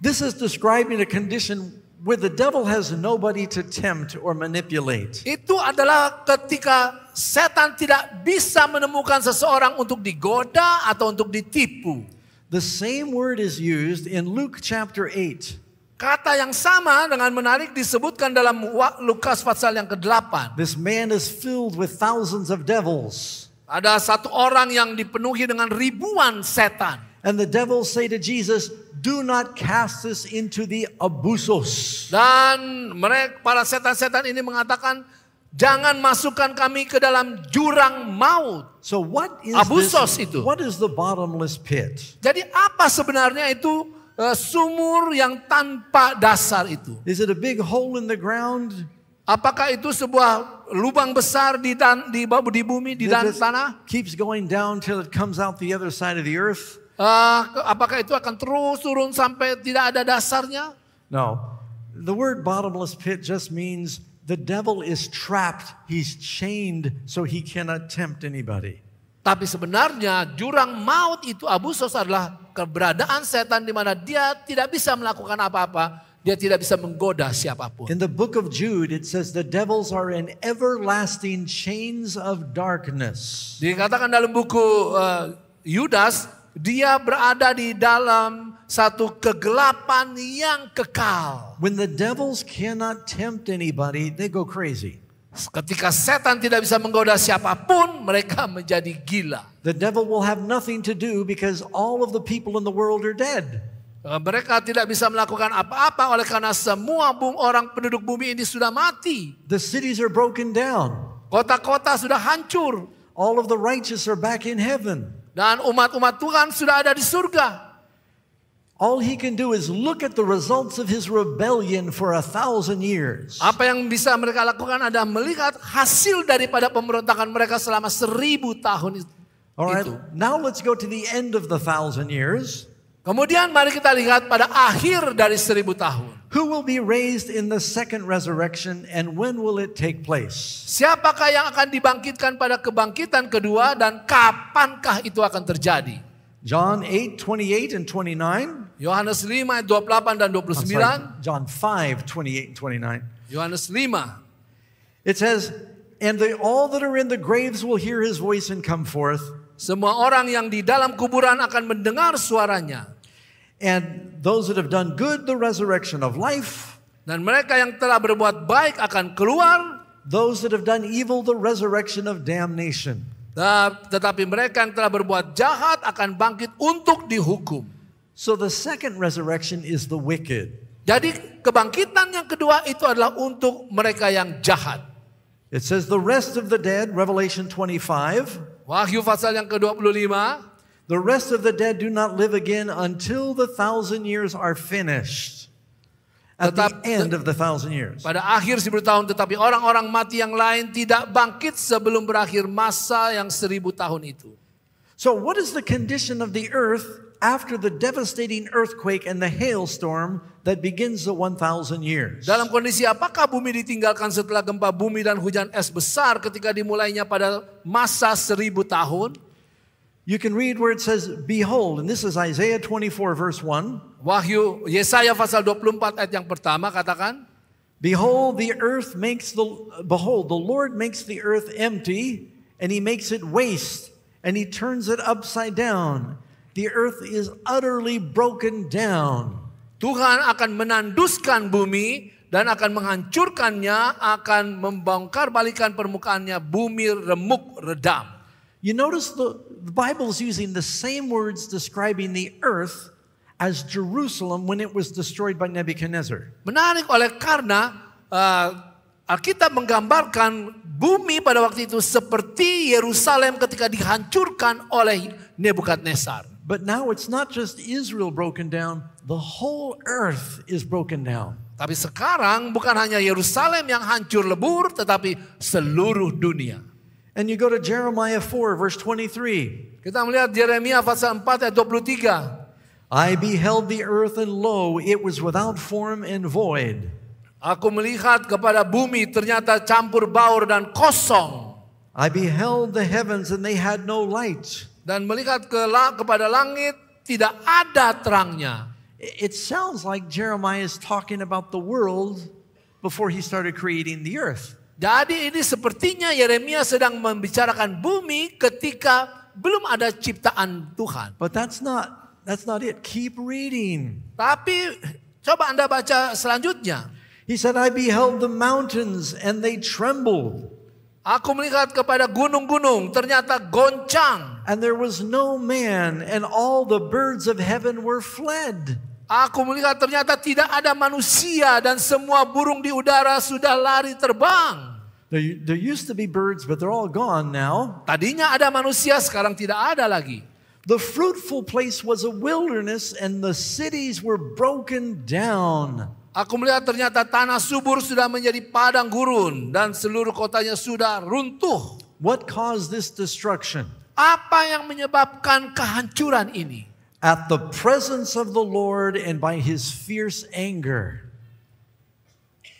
This is describing a condition Where the devil has nobody to tempt or manipulate. Itu adalah ketika setan tidak bisa menemukan seseorang untuk digoda atau untuk ditipu. The same word is used in Luke chapter 8. Kata yang sama dengan menarik disebutkan dalam Lukas pasal yang ke-8. This man is filled with thousands of devils. Ada satu orang yang dipenuhi dengan ribuan setan. And the devil say to Jesus, do not cast this into the abusos. Dan mereka para setan-setan ini mengatakan, jangan masukkan kami ke dalam jurang maut. So what is abusos this, itu? What is the bottomless pit? Jadi apa sebenarnya itu uh, sumur yang tanpa dasar itu? Is it a big hole in the ground? Apakah itu sebuah lubang besar di tan, di, di bumi di dan tanah? Keeps going down till it comes out the other side of the earth. Uh, apakah itu akan terus turun sampai tidak ada dasarnya? No. The word bottomless pit just means the devil is trapped, he's chained, so he cannot tempt anybody. Tapi sebenarnya jurang maut itu abu abusos adalah keberadaan setan di mana dia tidak bisa melakukan apa-apa, dia tidak bisa menggoda siapapun. In the book of Jude it says the devils are in everlasting chains of darkness. Dikatakan dalam buku uh, Yudas dia berada di dalam satu kegelapan yang kekal. When the devils cannot tempt anybody, they go crazy. Ketika setan tidak bisa menggoda siapapun, mereka menjadi gila. The devil will have nothing to do because all of the people in the world are dead. Eh, mereka tidak bisa melakukan apa-apa oleh karena semua orang penduduk bumi ini sudah mati. The cities are broken down. Kota-kota sudah hancur. All of the righteous are back in heaven. Dan umat-umat Tuhan sudah ada di surga. All he can do is look at the results of his rebellion for a thousand years. Apa yang bisa mereka lakukan adalah melihat hasil daripada pemberontakan mereka selama seribu tahun itu. All now let's go to the end of the thousand years. Kemudian mari kita lihat pada akhir dari seribu tahun. Who will be raised in the second resurrection and when will it take place? Siapakah yang akan dibangkitkan pada kebangkitan kedua dan kapankah itu akan terjadi? John 8:28 and 29. Yohanes 5 ayat 28 dan 29. Sorry, John 5:28 and 29. Yohanes 5. It says, "And they all that are in the graves will hear his voice and come forth." Semua orang yang di dalam kuburan akan mendengar suaranya. And those that have done good, the resurrection of life. Dan mereka yang telah berbuat baik akan keluar. Those that have done evil, the resurrection of damnation. Tetapi mereka yang telah berbuat jahat akan bangkit untuk dihukum. So the second resurrection is the wicked. Jadi kebangkitan yang kedua itu adalah untuk mereka yang jahat. It says the rest of the dead, Revelation 25. Wahyu pasal yang ke-25. The rest of the dead do not live again until the thousand years are finished. At Tetap, the end of the thousand years. Pada akhir seribu tahun, tetapi orang-orang mati yang lain tidak bangkit sebelum berakhir masa yang seribu tahun itu. So what is the condition of the earth after the devastating earthquake and the hailstorm that begins the 1000 years. Dalam kondisi apakah bumi ditinggalkan setelah gempa bumi dan hujan es besar ketika dimulainya pada masa seribu tahun? You can read where it says, Behold, and this is Isaiah 24 verse 1. Wahyu Yesaya pasal 24 ayat yang pertama katakan, Behold, the earth makes the behold, the Lord makes the earth empty, and he makes it waste, and he turns it upside down. The earth is utterly broken down. Tuhan akan menanduskan bumi dan akan menghancurkannya, akan membongkar balikan permukaannya, bumi remuk redam. You notice the, the Bible's using the same words describing the earth as Jerusalem when it was destroyed by Nebuchadnezzar. Menarik oleh karena uh, Alkitab menggambarkan bumi pada waktu itu seperti Yerusalem ketika dihancurkan oleh Nebuchadnezzar. But now it's not just Israel broken down, the whole earth is broken down. Tapi sekarang bukan hanya Yerusalem yang hancur lebur, tetapi seluruh dunia. And you go to Jeremiah 4, verse 23. Când am luat Ieremia fața în partea doblutiga. I beheld the earth and lo, it was without form and void. Aku melihat kepada bumi ternyata campur baur dan kosong. I beheld the heavens and they had no light. Dan melihat ke kepada langit tidak ada terangnya. It sounds like Jeremiah is talking about the world before he started creating the earth. Jadi ini sepertinya Yeremia sedang membicarakan bumi ketika belum ada ciptaan Tuhan. But that's not that's not it. Keep reading. Tapi coba Anda baca selanjutnya. He said I beheld the mountains and they trembled. Aku melihat kepada gunung-gunung ternyata goncang. And there was no man and all the birds of heaven were fled. Aku melihat ternyata tidak ada manusia dan semua burung di udara sudah lari terbang. There, used to be birds, but they're all gone now. Tadinya ada manusia, sekarang tidak ada lagi. The fruitful place was a wilderness and the cities were broken down. Aku melihat ternyata tanah subur sudah menjadi padang gurun dan seluruh kotanya sudah runtuh. What caused this destruction? Apa yang menyebabkan kehancuran ini? at the presence of the Lord and by his fierce anger.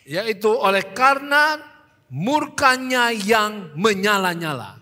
Yaitu oleh karena murkanya yang menyala-nyala.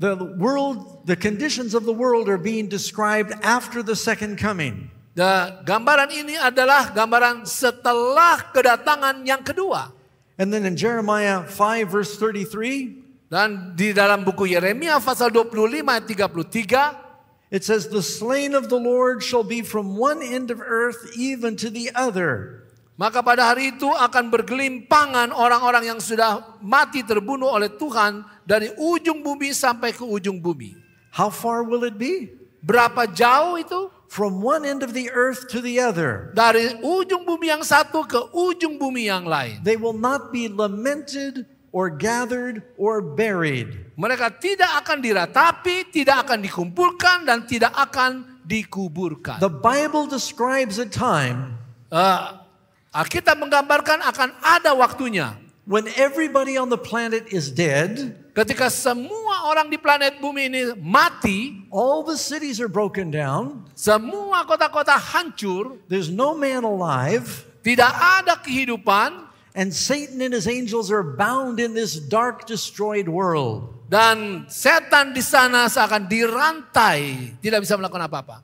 The world, the conditions of the world are being described after the second coming. The gambaran ini adalah gambaran setelah kedatangan yang kedua. And then in Jeremiah 5 verse 33, dan di dalam buku Yeremia pasal 25 ayat 33, It says, The slain of the Lord shall be from one end of earth even to the other. Maka pada hari itu akan bergelimpangan orang-orang yang sudah mati terbunuh oleh Tuhan dari ujung bumi sampai ke ujung bumi. How far will it be? Berapa jauh itu? From one end of the earth to the other. Dari ujung bumi yang satu ke ujung bumi yang lain. They will not be lamented or gathered or buried. Mereka tidak akan diratapi, tidak akan dikumpulkan dan tidak akan dikuburkan. The Bible describes a time uh, Alkitab menggambarkan akan ada waktunya when everybody on the planet is dead, ketika semua orang di planet bumi ini mati, all the cities are broken down, semua kota-kota hancur, there's no man alive, tidak ada kehidupan, And Satan and his angels are bound in this dark destroyed world. Dan setan di sana seakan dirantai, tidak bisa melakukan apa-apa.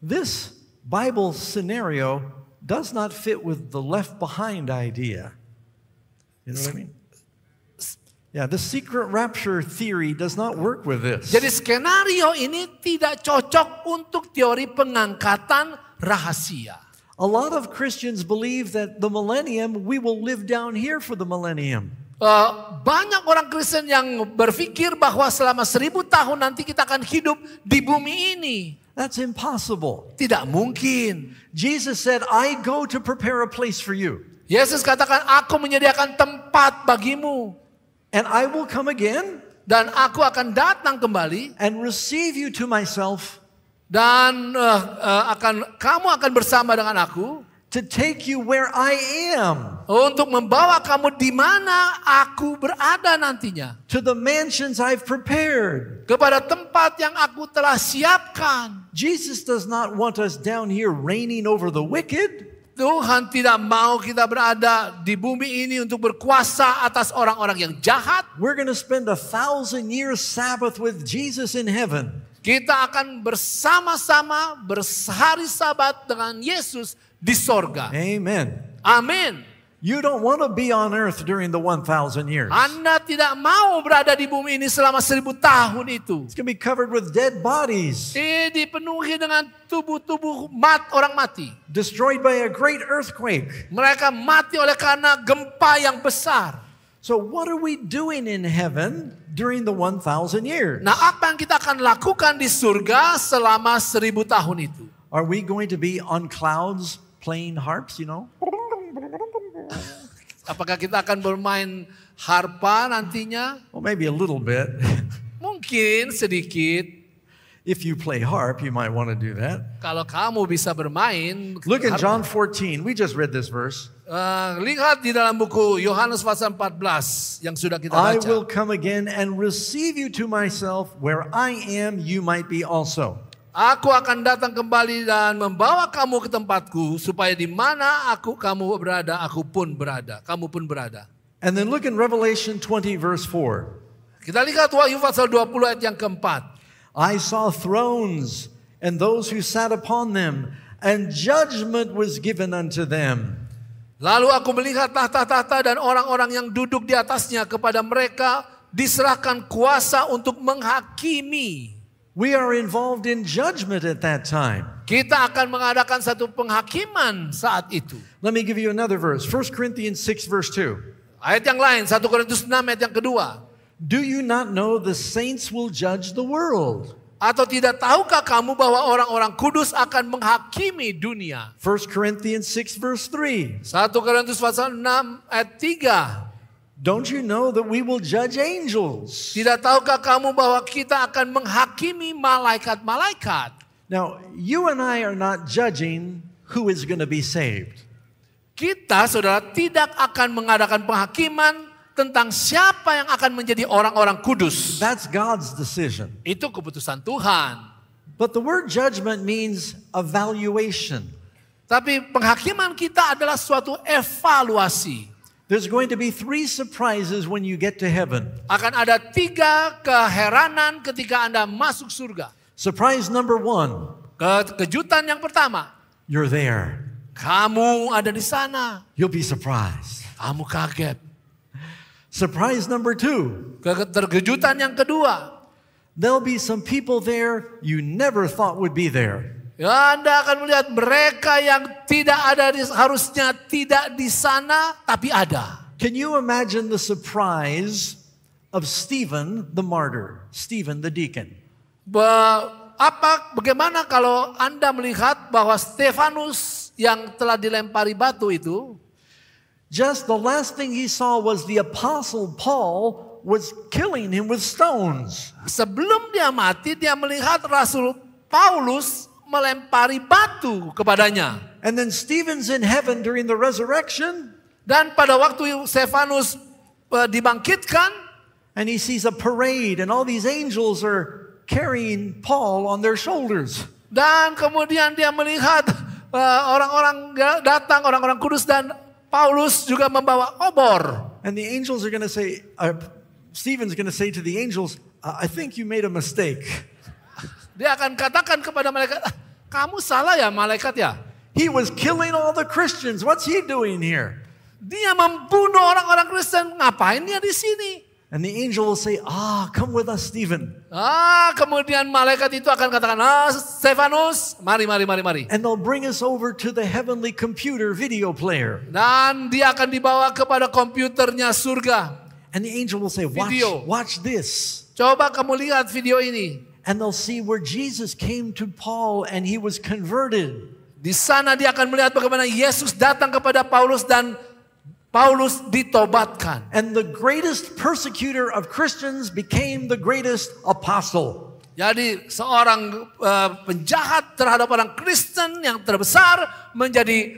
This Bible scenario does not fit with the left behind idea. You know what I mean? Yeah, the secret rapture theory does not work with this. Jadi skenario ini tidak cocok untuk teori pengangkatan rahasia. A lot of Christians believe that the millennium, we will live down here for the millennium. Uh, banyak orang Kristen yang berpikir bahwa selama seribu tahun nanti kita akan hidup di bumi ini. That's impossible. Tidak mungkin. Jesus said, I go to prepare a place for you. Yesus katakan, aku menyediakan tempat bagimu. And I will come again. Dan aku akan datang kembali. And receive you to myself dan uh, uh, akan kamu akan bersama dengan aku to take you where I am untuk membawa kamu di mana aku berada nantinya to the mansions I've prepared kepada tempat yang aku telah siapkan Jesus does not want us down here reigning over the wicked Tuhan tidak mau kita berada di bumi ini untuk berkuasa atas orang-orang yang jahat. We're gonna spend a thousand years Sabbath with Jesus in heaven. Kita akan bersama-sama bersehari sabat dengan Yesus di sorga. Amen. Amin. You don't want to be on earth during the 1000 years. Anda tidak mau berada di bumi ini selama seribu tahun itu. It's going to be covered with dead bodies. Eh, dipenuhi dengan tubuh-tubuh mat orang mati. Destroyed by a great earthquake. Mereka mati oleh karena gempa yang besar. So what are we doing in heaven during the 1000 years? Nah, apa yang kita akan lakukan di surga selama 1000 tahun itu? Are we going to be on clouds playing harps, you know? Apakah kita akan bermain harpa nantinya? Well, maybe a little bit. Mungkin sedikit. If you play harp, you might want to do that. Kalau kamu bisa bermain. Look in John 14. We just read this verse. Uh, lihat di dalam buku Yohanes pasal 14 yang sudah kita baca. I will come again and receive you to myself where I am you might be also. Aku akan datang kembali dan membawa kamu ke tempatku supaya di mana aku kamu berada aku pun berada, kamu pun berada. And then look in Revelation 20 verse 4. Kita lihat Wahyu pasal 20 ayat yang keempat. I saw thrones and those who sat upon them, and judgment was given unto them. Lalu aku melihat tahta-tahta dan orang-orang yang duduk di atasnya kepada mereka diserahkan kuasa untuk menghakimi. We are involved in judgment at that time. Kita akan mengadakan satu penghakiman saat itu. Let me give you another verse. 1 Corinthians 6 verse 2. Ayat yang lain 1 Korintus 6 ayat yang kedua. Do you not know the saints will judge the world? Atau tidak tahukah kamu bahwa orang-orang kudus akan menghakimi dunia? 1 Corinthians 6 verse 3. 1 Korintus pasal 6 ayat 3. Don't you know that we will judge angels? Tidak tahukah kamu bahwa kita akan menghakimi malaikat-malaikat? Now, you and I are not judging who is going to be saved. Kita saudara tidak akan mengadakan penghakiman tentang siapa yang akan menjadi orang-orang kudus. That's God's decision. Itu keputusan Tuhan. But the word judgment means evaluation. Tapi penghakiman kita adalah suatu evaluasi. There's going to be three surprises when you get to heaven. Akan ada tiga keheranan ketika Anda masuk surga. Surprise number one. Ke kejutan yang pertama. You're there. Kamu ada di sana. You'll be surprised. Kamu kaget. Surprise number two. Keterkejutan yang kedua. There'll be some people there you never thought would be there. Ya, anda akan melihat mereka yang tidak ada di, harusnya tidak di sana tapi ada. Can you imagine the surprise of Stephen the martyr, Stephen the deacon? Ba, apa bagaimana kalau Anda melihat bahwa Stefanus yang telah dilempari batu itu Just the last thing he saw was the apostle Paul was killing him with stones. Sebelum dia mati, dia melihat Rasul Paulus melempari batu kepadanya. And then Stephen's in heaven during the resurrection. Dan pada waktu Stefanus uh, dibangkitkan, and he sees a parade and all these angels are carrying Paul on their shoulders. Dan kemudian dia melihat eh, orang-orang uh, datang, orang-orang kudus dan Paulus juga membawa obor. And the angels are going to say, uh, Stephen's going to say to the angels, I think you made a mistake. Dia akan katakan kepada malaikat, ah, kamu salah ya malaikat ya. He was killing all the Christians. What's he doing here? Dia membunuh orang-orang Kristen. Ngapain dia di sini? And the angel will say, ah, come with us, Stephen. Ah, kemudian malaikat itu akan katakan, ah, Stefanus, mari, mari, mari, mari. And they'll bring us over to the heavenly computer video player. Dan dia akan dibawa kepada komputernya surga. And the angel will say, watch, video. watch this. Coba kamu lihat video ini. And they'll see where Jesus came to Paul and he was converted. Di sana dia akan melihat bagaimana Yesus datang kepada Paulus dan Paulus ditobatkan. And the greatest persecutor of Christians became the greatest apostle. Jadi seorang uh, penjahat terhadap orang Kristen yang terbesar menjadi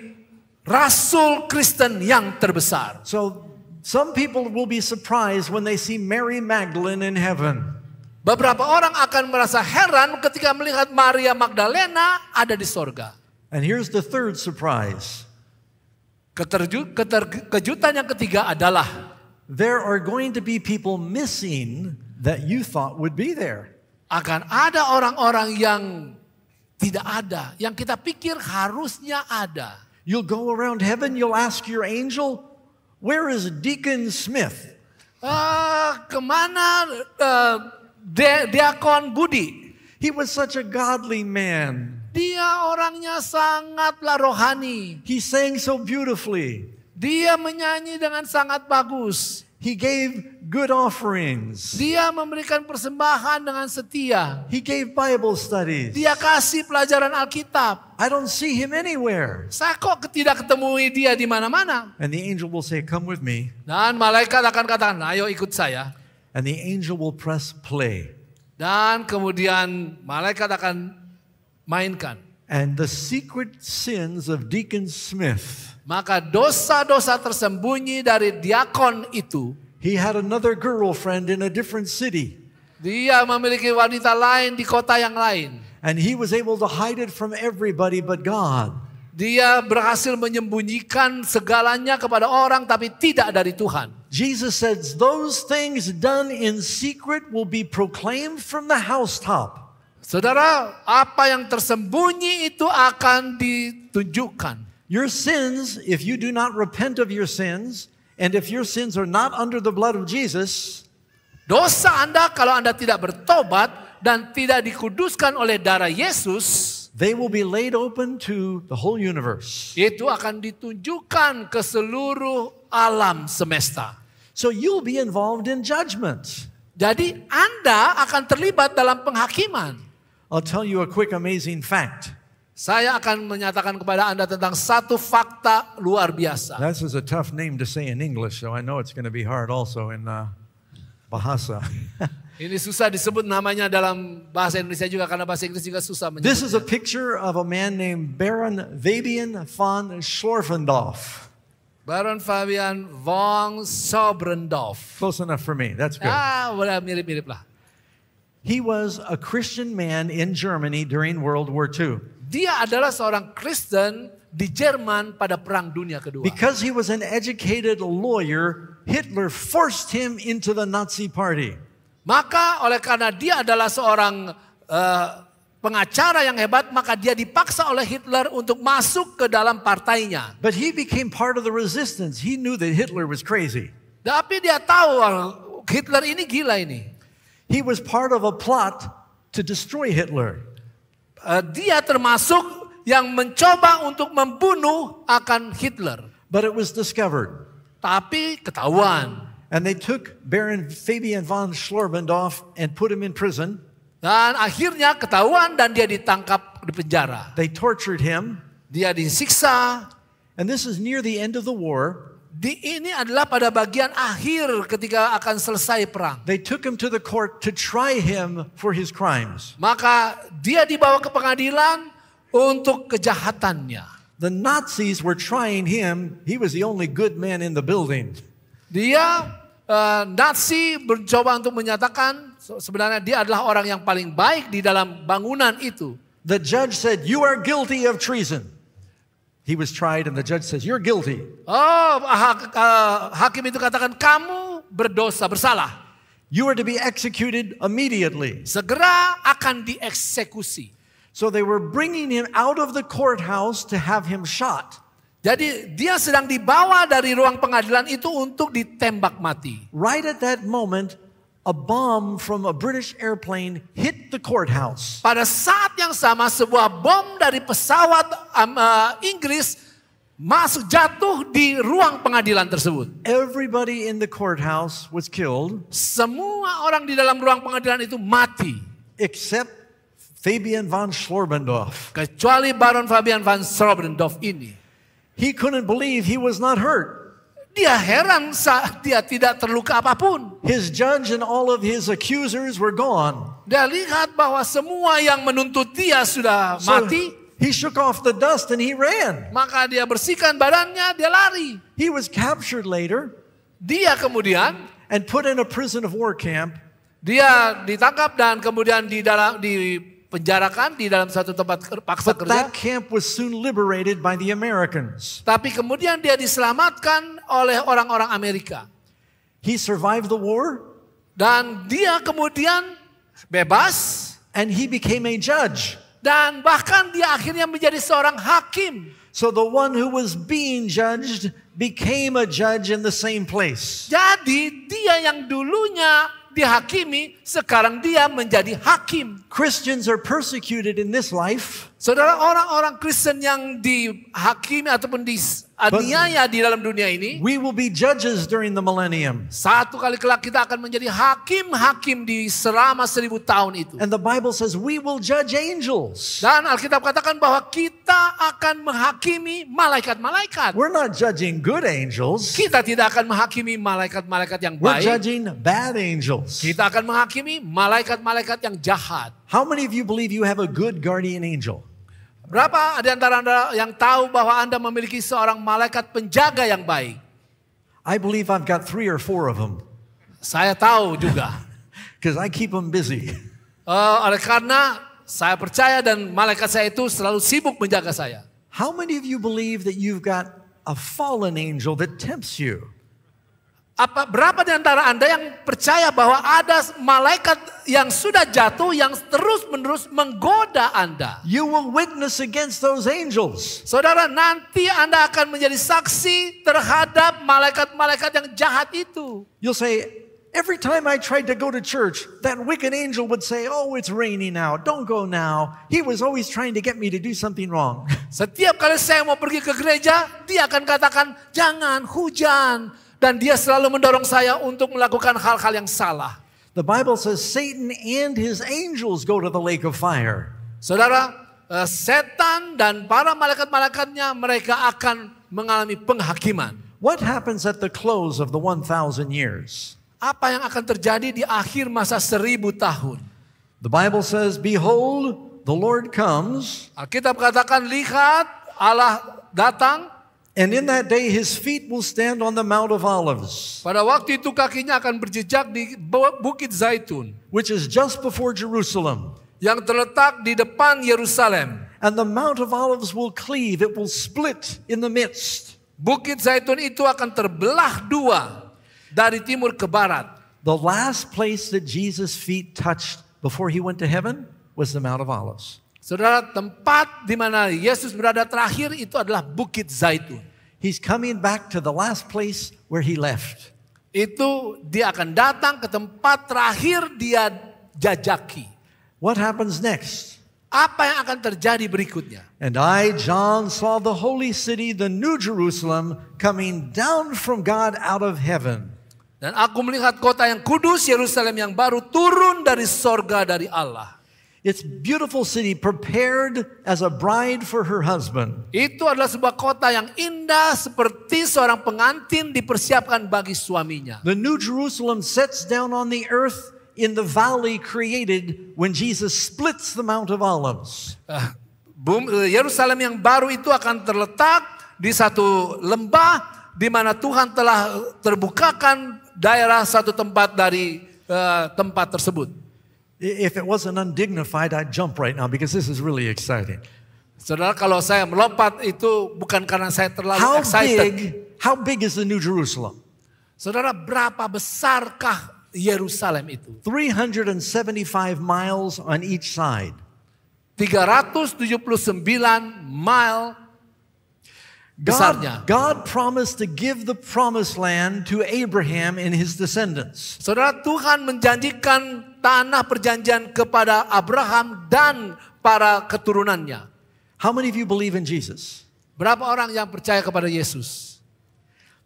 rasul Kristen yang terbesar. So some people will be surprised when they see Mary Magdalene in heaven. Beberapa orang akan merasa heran ketika melihat Maria Magdalena ada di sorga. And here's the third surprise. Keterju, keter, kejutan yang ketiga adalah there are going to be people missing that you thought would be there. Akan ada orang-orang yang tidak ada, yang kita pikir harusnya ada. You'll go around heaven, you'll ask your angel, where is Deacon Smith? Uh, kemana uh, De Deacon Budi? He was such a godly man. Dia orangnya sangatlah rohani. He sang so beautifully. Dia menyanyi dengan sangat bagus. He gave good offerings. Dia memberikan persembahan dengan setia. He gave Bible studies. Dia kasih pelajaran Alkitab. I don't see him anywhere. Saya kok tidak ketemui dia di mana-mana. And the angel will say, "Come with me." Dan malaikat akan katakan, "Ayo ikut saya." And the angel will press play. Dan kemudian malaikat akan mainkan. And the secret sins of Deacon Smith. Maka dosa-dosa tersembunyi dari diakon itu. He had another girlfriend in a different city. Dia memiliki wanita lain di kota yang lain. And he was able to hide it from everybody but God. Dia berhasil menyembunyikan segalanya kepada orang tapi tidak dari Tuhan. Jesus says those things done in secret will be proclaimed from the housetop. Saudara, apa yang tersembunyi itu akan ditunjukkan. Your sins, if you do not repent of your sins, and if your sins are not under the blood of Jesus, dosa Anda kalau Anda tidak bertobat dan tidak dikuduskan oleh darah Yesus, they will be laid open to the whole universe. Itu akan ditunjukkan ke seluruh alam semesta. So you'll be involved in judgment. Jadi Anda akan terlibat dalam penghakiman. I'll tell you a quick amazing fact. Saya akan menyatakan kepada Anda tentang satu fakta luar biasa. This is a tough name to say in English, so I know it's going to be hard also in uh, bahasa. Ini susah disebut namanya dalam bahasa Indonesia juga karena bahasa Inggris juga susah menyebutnya. This is a picture of a man named Baron Fabian von Schlorfendorf. Baron Fabian von Sobrendorf. Close enough for me. That's good. Ah, mirip-mirip lah. He was a Christian man in Germany during World War II. Dia adalah seorang Kristen di Jerman pada Perang Dunia Kedua. Because he was an educated lawyer, Hitler forced him into the Nazi Party. Maka oleh karena dia adalah seorang uh, pengacara yang hebat, maka dia dipaksa oleh Hitler untuk masuk ke dalam partainya. But he became part of the resistance. He knew that Hitler was crazy. Tapi dia tahu oh, Hitler ini gila ini. He was part of a plot to destroy Hitler. Uh, dia termasuk yang mencoba untuk membunuh akan Hitler. But it was discovered. Tapi ketahuan. And they took Baron Fabian von off and put him in prison. Dan akhirnya ketahuan dan dia ditangkap di penjara. They tortured him. Dia disiksa. And this is near the end of the war. Di, ini adalah pada bagian akhir ketika akan selesai perang. They took him to the court to try him for his crimes. Maka dia dibawa ke pengadilan untuk kejahatannya. The Nazis were trying him. He was the only good man in the building. Dia uh, Nazi mencoba untuk menyatakan sebenarnya dia adalah orang yang paling baik di dalam bangunan itu. The judge said, "You are guilty of treason." He was tried and the judge says, you're guilty. Oh, hakim itu katakan, kamu berdosa, bersalah. You are to be executed immediately. Segera akan dieksekusi. So they were bringing him out of the courthouse to have him shot. Jadi dia sedang dibawa dari ruang pengadilan itu untuk ditembak mati. Right at that moment, a bomb from a British airplane hit the courthouse. Pada saat yang sama sebuah bom dari pesawat um, uh, Inggris masuk jatuh di ruang pengadilan tersebut. Everybody in the courthouse was killed. Semua orang di dalam ruang pengadilan itu mati. Except Fabian von Schlorbendorf. Kecuali Baron Fabian von Schlorbendorf ini. He couldn't believe he was not hurt. Dia heran saat dia tidak terluka apapun. His judge and all of his accusers were gone. Dia lihat bahwa semua yang menuntut dia sudah so, mati. He shook off the dust and he ran. Maka dia bersihkan badannya, dia lari. He was captured later. Dia kemudian and put in a prison of war camp. Dia ditangkap dan kemudian di dalam di dipenjarakan di dalam satu tempat paksa But That camp was soon liberated by the Americans. Tapi kemudian dia diselamatkan oleh orang-orang Amerika. He survived the war. Dan dia kemudian bebas. And he became a judge. Dan bahkan dia akhirnya menjadi seorang hakim. So the one who was being judged became a judge in the same place. Jadi dia yang dulunya dihakimi, sekarang dia menjadi hakim. Christians are persecuted in this life. Saudara orang-orang Kristen yang dihakimi ataupun dianiaya di dalam dunia ini, we will be judges during the millennium. Satu kali kelak kita akan menjadi hakim-hakim di selama seribu tahun itu. And the Bible says we will judge angels. Dan Alkitab katakan bahwa kita akan menghakimi malaikat-malaikat. We're not judging good angels. Kita tidak akan menghakimi malaikat-malaikat yang baik. We're judging bad angels. Kita akan menghakimi malaikat-malaikat yang jahat. How many of you believe you have a good guardian angel? Berapa ada antara Anda yang tahu bahwa Anda memiliki seorang malaikat penjaga yang baik? I believe I've got three or four of them. Saya tahu juga. Because I keep them busy. Uh, karena saya percaya dan malaikat saya itu selalu sibuk menjaga saya. How many of you believe that you've got a fallen angel that tempts you? Apa berapa di antara Anda yang percaya bahwa ada malaikat yang sudah jatuh yang terus-menerus menggoda Anda? You will witness against those angels. Saudara, nanti Anda akan menjadi saksi terhadap malaikat-malaikat yang jahat itu. You say, Every time I tried to go to church, that wicked angel would say, "Oh, it's raining now. Don't go now." He was always trying to get me to do something wrong. Setiap kali saya mau pergi ke gereja, dia akan katakan, "Jangan hujan." Dan dia selalu mendorong saya untuk melakukan hal-hal yang salah. The Bible says Satan and his angels go to the lake of fire. Saudara, eh, setan dan para malaikat-malaikatnya mereka akan mengalami penghakiman. What happens at the close of the 1000 years? Apa yang akan terjadi di akhir masa seribu tahun? The Bible says, behold, the Lord comes. Alkitab katakan, lihat Allah datang. And in that day his feet will stand on the Mount of Olives. Pada waktu itu kakinya akan berjejak di Bukit Zaitun, which is just before Jerusalem. Yang terletak di depan Yerusalem. And the Mount of Olives will cleave, it will split in the midst. Bukit Zaitun itu akan terbelah dua dari timur ke barat. The last place that Jesus' feet touched before he went to heaven was the Mount of Olives. Saudara, tempat di mana Yesus berada terakhir itu adalah Bukit Zaitun. He's coming back to the last place where he left. Itu dia akan datang ke tempat terakhir dia jajaki. What happens next? apa yang akan terjadi berikutnya. And I, John, saw the holy city, the new Jerusalem, coming down from God out of heaven. Dan aku melihat kota yang kudus, Yerusalem yang baru turun dari sorga dari Allah. It's beautiful city prepared as a bride for her husband. Itu adalah sebuah kota yang indah seperti seorang pengantin dipersiapkan bagi suaminya. The New Jerusalem sets down on the earth in the valley created when Jesus splits the Mount of Olives. Ah, eh, Yerusalem yang baru itu akan terletak di satu lembah di mana Tuhan telah eh, terbukakan daerah satu tempat dari uh, tempat tersebut. If it wasn't undignified, I'd jump right now because this is really exciting. Saudara, kalau saya melompat itu bukan karena saya terlalu how excited. Big, how big is the New Jerusalem? Saudara, berapa besarkah Yerusalem itu? 375 miles on each side. 379 mile besarnya. God, God promised to give the promised land to Abraham and his descendants. Saudara Tuhan menjanjikan tanah perjanjian kepada Abraham dan para keturunannya. How many of you believe in Jesus? Berapa orang yang percaya kepada Yesus?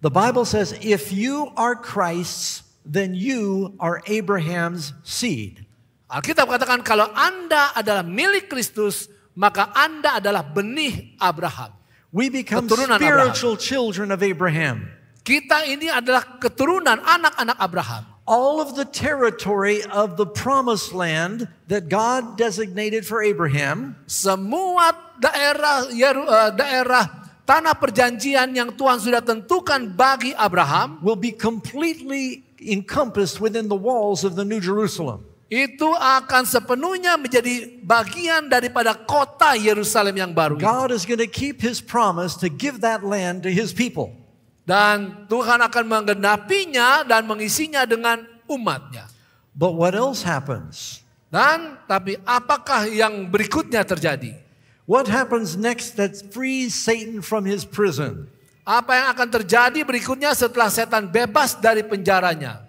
The Bible says if you are Christ's then you are Abraham's seed. Alkitab katakan kalau Anda adalah milik Kristus, maka Anda adalah benih Abraham. We become keturunan spiritual Abraham. children of Abraham. Kita ini adalah keturunan anak-anak Abraham all of the territory of the promised land that God designated for Abraham. Semua daerah eh, daerah tanah perjanjian yang Tuhan sudah tentukan bagi Abraham will be completely encompassed within the walls of the New Jerusalem. Itu akan sepenuhnya menjadi bagian daripada kota Yerusalem yang baru. God is going to keep his promise to give that land to his people. Dan Tuhan akan menggenapinya dan mengisinya dengan umatnya. But what else happens? Dan tapi apakah yang berikutnya terjadi? What happens next that frees Satan from his prison? Apa yang akan terjadi berikutnya setelah setan bebas dari penjaranya?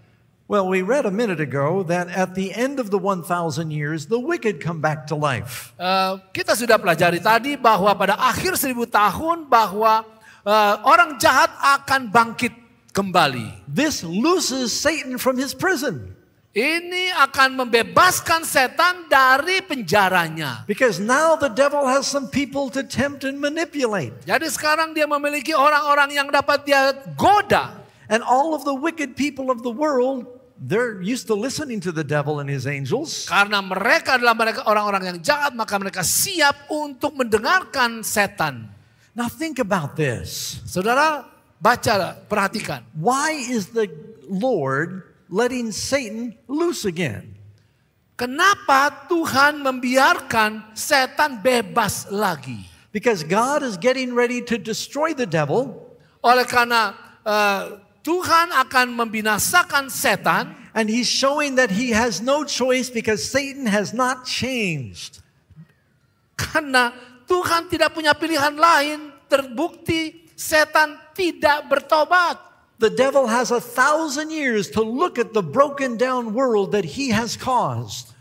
Well, we read a minute ago that at the end of the 1000 years the wicked come back to life. Uh, kita sudah pelajari tadi bahwa pada akhir 1000 tahun bahwa uh, orang jahat akan bangkit kembali. This loses Satan from his prison. Ini akan membebaskan setan dari penjaranya. Because now the devil has some people to tempt and manipulate. Jadi sekarang dia memiliki orang-orang yang dapat dia goda. And all of the wicked people of the world They're used to listening to the devil and his angels. Karena mereka adalah mereka orang-orang yang jahat, maka mereka siap untuk mendengarkan setan. Now think about this. Saudara, baca, perhatikan. Why is the Lord letting Satan loose again? Kenapa Tuhan membiarkan setan bebas lagi? Because God is getting ready to destroy the devil. Oleh karena uh, Tuhan akan membinasakan setan. And he's showing that he has no choice because Satan has not changed. Karena Tuhan tidak punya pilihan lain, terbukti setan tidak bertobat. The devil has a thousand years to look at the broken down world that he has caused.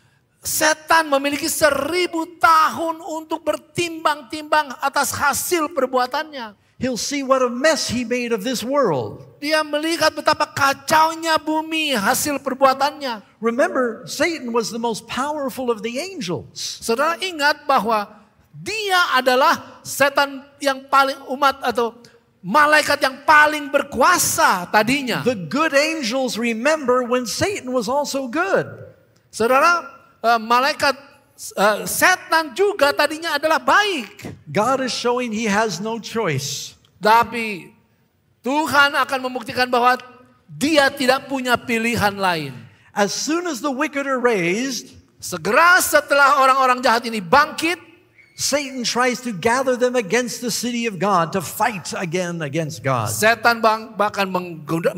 Setan memiliki seribu tahun untuk bertimbang-timbang atas hasil perbuatannya. He'll see what a mess he made of this world. Dia melihat betapa kacaunya bumi hasil perbuatannya. Remember, Satan was the most powerful of the angels. Saudara ingat bahwa dia adalah setan yang paling umat atau malaikat yang paling berkuasa tadinya. The good angels remember when Satan was also good. Saudara, uh, malaikat uh, setan juga tadinya adalah baik. God is showing he has no choice. Tapi Tuhan akan membuktikan bahwa dia tidak punya pilihan lain. As soon as the wicked are raised, segera setelah orang-orang jahat ini bangkit, Satan tries to gather them against the city of God to fight again against God. Setan bang bahkan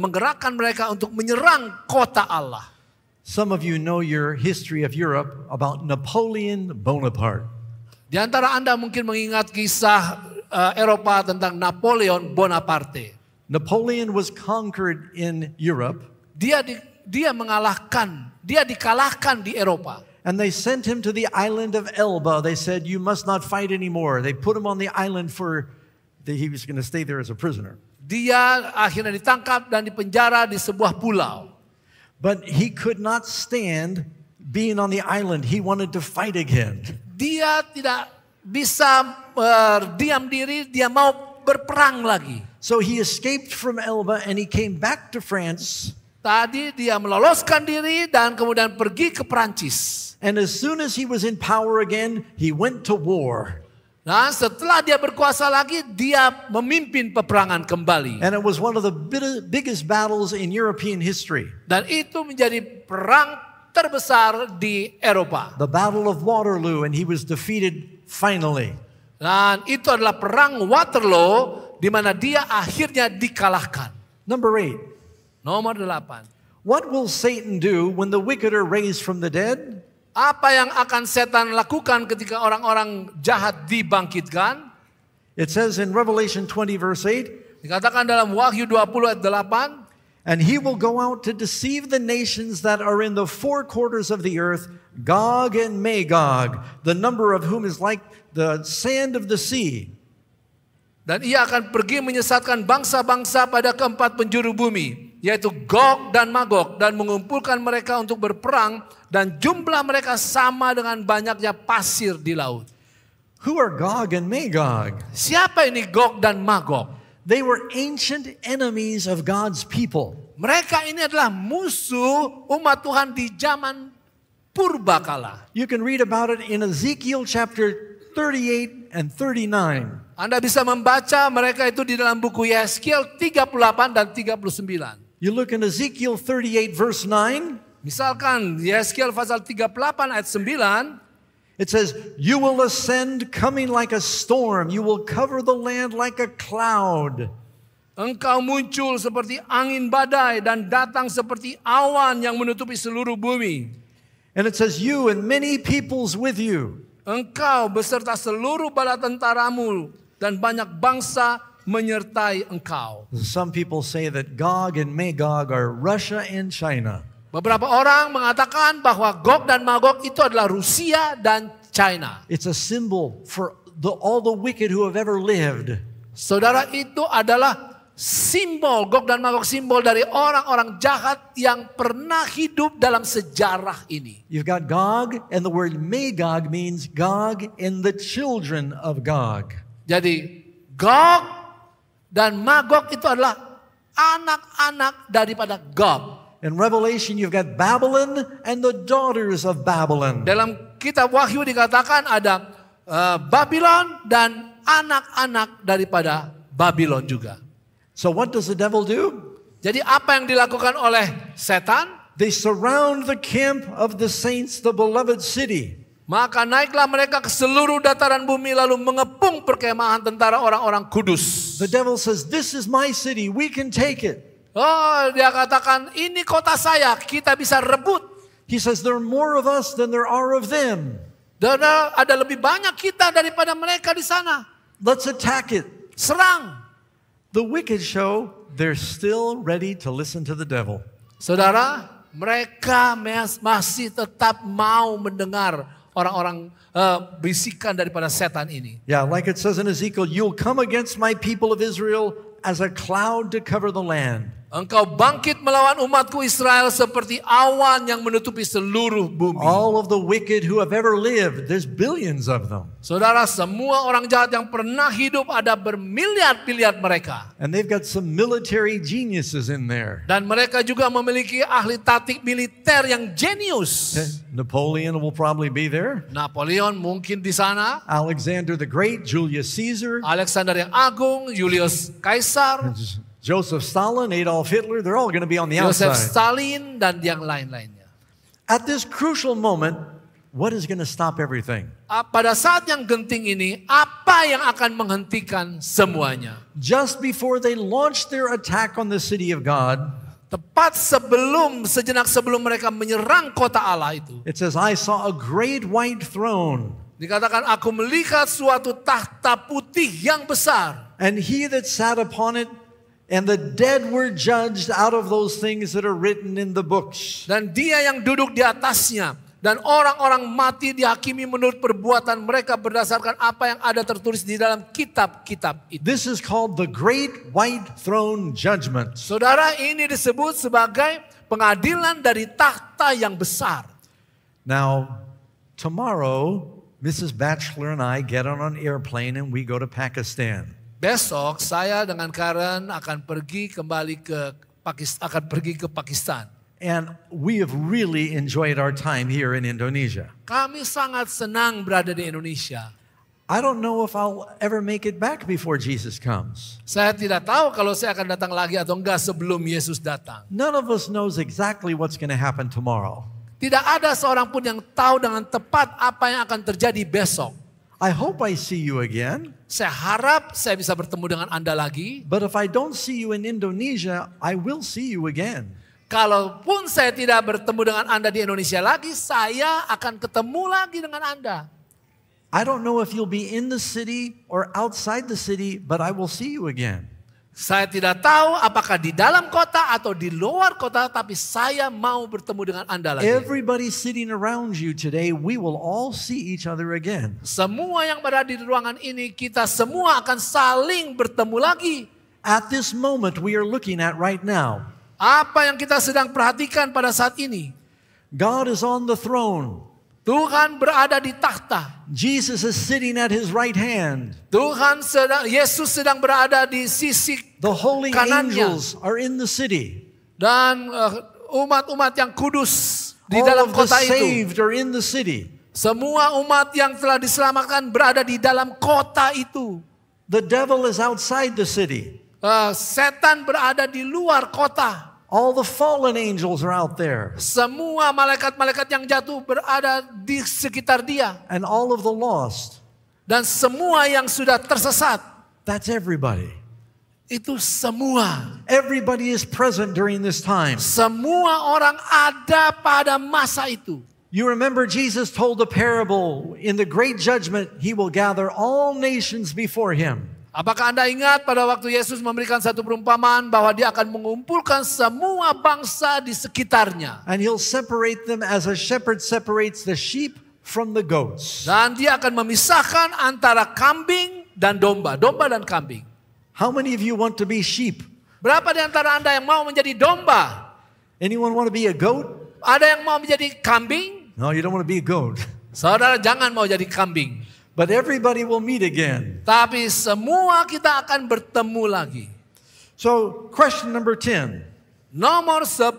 menggerakkan mereka untuk menyerang kota Allah. Some of you know your history of Europe about Napoleon Bonaparte. Di antara Anda mungkin mengingat kisah uh, Eropa tentang Napoleon Bonaparte. Napoleon was conquered in Europe. Dia di, dia mengalahkan, dia dikalahkan di Eropa. and they sent him to the island of Elba. They said, You must not fight anymore. They put him on the island for, the, he was going to stay there as a prisoner. Dia akhirnya ditangkap dan dipenjara di sebuah pulau. But he could not stand being on the island. He wanted to fight again. Dia tidak bisa berdiam eh, diri, dia mau berperang lagi. So he escaped from Elba and he came back to France. Tadi dia meloloskan diri dan kemudian pergi ke Perancis. And as soon as he was in power again, he went to war. Nah, setelah dia berkuasa lagi, dia memimpin peperangan kembali. And it was one of the biggest battles in European history. Dan itu menjadi perang terbesar di Eropa. The Battle of Waterloo and he was defeated finally. Dan itu adalah perang Waterloo di mana dia akhirnya dikalahkan. Number eight. Nomor eight. What will Satan do when the wicked are raised from the dead? Apa yang akan setan lakukan ketika orang-orang jahat dibangkitkan? It says in Revelation 20 verse 8. Dikatakan dalam Wahyu 20 ayat 8. And he will go out to deceive the nations that are in the four quarters of the earth, Gog and Magog, the number of whom is like the sand of the sea. Dan ia akan pergi menyesatkan bangsa-bangsa pada keempat penjuru bumi. yaitu Gog dan Magog dan mengumpulkan mereka untuk berperang dan jumlah mereka sama dengan banyaknya pasir di laut. Who are Gog and Magog? Siapa ini Gog dan Magog? They were ancient enemies of God's people. Mereka ini adalah musuh umat Tuhan di zaman purbakala. You can read about it in Ezekiel chapter 38 and 39. Anda bisa membaca mereka itu di dalam buku Yeskiel 38 dan 39. You look in Ezekiel 38 verse 9. Misalkan Yeskiel pasal 38 ayat 9. It says, You will ascend coming like a storm. You will cover the land like a cloud. Engkau muncul seperti angin badai dan datang seperti awan yang menutupi seluruh bumi. And it says, You and many peoples with you. Engkau beserta seluruh bala tentaramu dan banyak bangsa menyertai engkau. Some people say that Gog and Magog are Russia and China. Beberapa orang mengatakan bahwa Gog dan Magog itu adalah Rusia dan China. It's a symbol for the, all the wicked who have ever lived. Saudara itu adalah simbol Gog dan Magog simbol dari orang-orang jahat yang pernah hidup dalam sejarah ini. You've got Gog and the word Magog means Gog and the children of Gog. Jadi Gog dan Magog itu adalah anak-anak daripada Gog. In Revelation you've got Babylon and the daughters of Babylon. Dalam kitab Wahyu dikatakan ada uh, Babylon dan anak-anak daripada Babylon juga. So what does the devil do? Jadi apa yang dilakukan oleh setan? They surround the camp of the saints, the beloved city. Maka naiklah mereka ke seluruh dataran bumi lalu mengepung perkemahan tentara orang-orang kudus. The devil says, this is my city, we can take it. Oh, dia katakan ini kota saya, kita bisa rebut. He says there are more of us than there are of them. Dan eh, ada lebih banyak kita daripada mereka di sana. Let's attack it. Serang. The wicked show they're still ready to listen to the devil. Saudara, mereka masih tetap mau mendengar orang-orang uh, bisikan daripada setan ini. Yeah, like it says in Ezekiel, you'll come against my people of Israel as a cloud to cover the land. Engkau bangkit melawan umatku Israel seperti awan yang menutupi seluruh bumi. All of the wicked who have ever lived, there's billions of them. Saudara, semua orang jahat yang pernah hidup ada bermiliar-miliar mereka. And they've got some military geniuses in there. Dan mereka juga memiliki ahli taktik militer yang jenius. Eh, Napoleon will probably be there. Napoleon mungkin di sana. Alexander the Great, Julius Caesar. Alexander yang Agung, Julius Caesar. Joseph Stalin, Adolf Hitler, they're all going to be on the Joseph outside. Stalin dan yang lain-lainnya. At this crucial moment, what is going to stop everything? Ah, pada saat yang genting ini, apa yang akan menghentikan semuanya? Just before they launched their attack on the city of God, tepat sebelum sejenak sebelum mereka menyerang kota Allah itu. It says I saw a great white throne. Dikatakan aku melihat suatu tahta putih yang besar. And he that sat upon it And the dead were judged out of those things that are written in the books. Dan dia yang duduk di atasnya dan orang-orang mati dihakimi menurut perbuatan mereka berdasarkan apa yang ada tertulis di dalam kitab-kitab itu. This is called the Great White Throne Judgment. Saudara, ini disebut sebagai pengadilan dari tahta yang besar. Now, tomorrow Mrs. Batchelor and I get on an airplane and we go to Pakistan. Besok saya dengan Karen akan pergi kembali ke Pakistan, akan pergi ke Pakistan. And we have really enjoyed our time here in Indonesia. Kami sangat senang berada di Indonesia. I don't know if I'll ever make it back before Jesus comes. Saya tidak tahu kalau saya akan datang lagi atau enggak sebelum Yesus datang. None of us knows exactly what's going to happen tomorrow. Tidak ada seorang pun yang tahu dengan tepat apa yang akan terjadi besok. I hope I see you again. Saya harap saya bisa bertemu dengan Anda lagi. But if I don't see you in Indonesia, I will see you again. Kalaupun saya tidak bertemu dengan Anda di Indonesia lagi, saya akan ketemu lagi dengan Anda. I don't know if you'll be in the city or outside the city, but I will see you again. Saya tidak tahu apakah di dalam kota atau di luar kota, tapi saya mau bertemu dengan Anda lagi. Everybody sitting around you today, we will all see each other again. Semua yang berada di ruangan ini, kita semua akan saling bertemu lagi. At this moment we are looking at right now. Apa yang kita sedang perhatikan pada saat ini? God is on the throne. Tuhan berada di tahta. Jesus is sitting at his right hand. Tuhan sedang Yesus sedang berada di sisi The holy kanannya. angels are in the city. Dan eh, umat-umat uh, yang kudus di All dalam kota the saved Are in the city. Semua umat yang telah diselamatkan berada di dalam kota itu. The devil is outside the city. Uh, setan berada di luar kota. All the fallen angels are out there. Semua malaikat-malaikat yang jatuh berada di sekitar dia. And all of the lost. Dan semua yang sudah tersesat. That's everybody. Itu semua. Everybody is present during this time. Semua orang ada pada masa itu. You remember Jesus told the parable in the great judgment he will gather all nations before him. Apakah Anda ingat pada waktu Yesus memberikan satu perumpamaan bahwa dia akan mengumpulkan semua bangsa di sekitarnya. And he'll separate them as a shepherd separates the sheep from the goats. Dan dia akan memisahkan antara kambing dan domba, domba dan kambing. How many of you want to be sheep? Berapa di antara Anda yang mau menjadi domba? Anyone want to be a goat? Ada yang mau menjadi kambing? No, you don't want to be a goat. Saudara jangan mau jadi kambing. But everybody will meet again. Tapi semua kita akan bertemu lagi. So, question number 10. Nomor 10.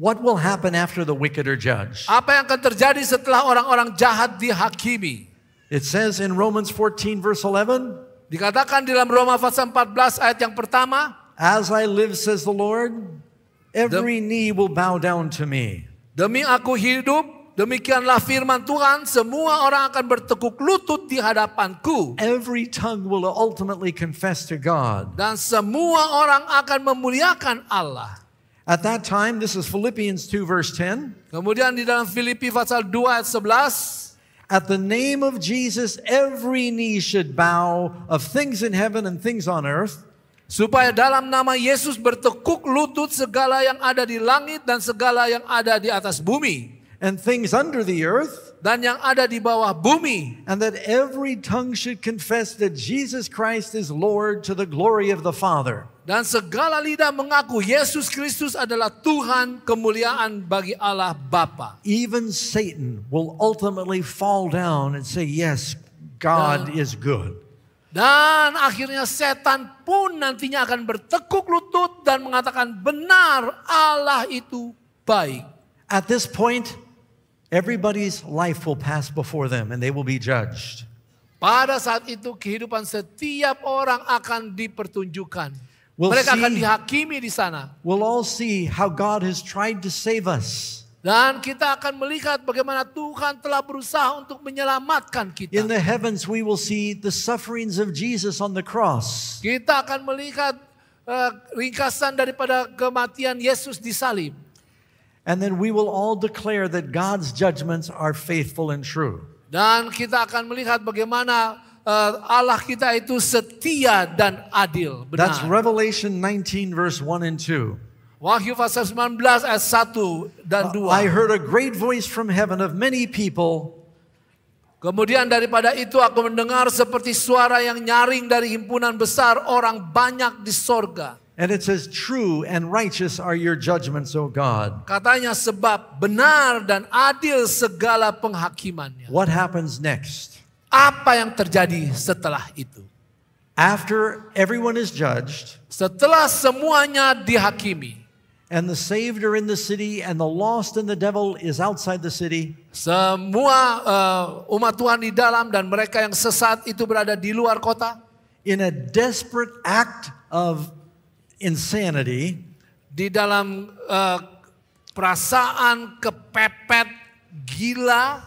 What will happen after the wicked are judged? Apa yang akan terjadi setelah orang-orang jahat dihakimi? It says in Romans 14 verse 11. Dikatakan dalam Roma pasal 14 ayat yang pertama, As I live says the Lord, every knee will bow down to me. Demi aku hidup, Demikianlah firman Tuhan, semua orang akan bertekuk lutut di hadapanku. Every tongue will ultimately confess to God. Dan semua orang akan memuliakan Allah. At that time, this is Philippians 2 verse 10. Kemudian di dalam Filipi pasal 2 ayat 11. At the name of Jesus, every knee should bow of things in heaven and things on earth. supaya dalam nama Yesus bertekuk lutut segala yang ada di langit dan segala yang ada di atas bumi and things under the earth dan yang ada di bawah bumi and that every tongue should confess that Jesus Christ is Lord to the glory of the Father dan segala lidah mengaku Yesus Kristus adalah Tuhan kemuliaan bagi Allah Bapa even Satan will ultimately fall down and say yes God dan, is good dan akhirnya setan pun nantinya akan bertekuk lutut dan mengatakan benar Allah itu baik at this point Everybody's life will pass before them and they will be judged. Pada saat itu kehidupan setiap orang akan dipertunjukkan. We'll Mereka see, akan dihakimi di sana. We'll all see how God has tried to save us. Dan kita akan melihat bagaimana Tuhan telah berusaha untuk menyelamatkan kita. In the heavens we will see the sufferings of Jesus on the cross. Kita akan melihat uh, ringkasan daripada kematian Yesus di salib. And then we will all declare that God's judgments are faithful and true. Dan kita akan melihat bagaimana uh, Allah kita itu setia dan adil. Benar. That's Revelation 19 verse 1 and 2. Wahyu pasal 19 ayat 1 dan 2. I heard a great voice from heaven of many people. Kemudian daripada itu aku mendengar seperti suara yang nyaring dari himpunan besar orang banyak di sorga. And it says, True and righteous are your judgments, O God. Katanya sebab benar dan adil segala penghakimannya. What happens next? Apa yang terjadi setelah itu? After everyone is judged, setelah semuanya dihakimi, and the saved are in the city and the lost and the devil is outside the city. Semua uh, umat Tuhan di dalam dan mereka yang sesat itu berada di luar kota. In a desperate act of insanity, di dalam uh, perasaan kepepet gila,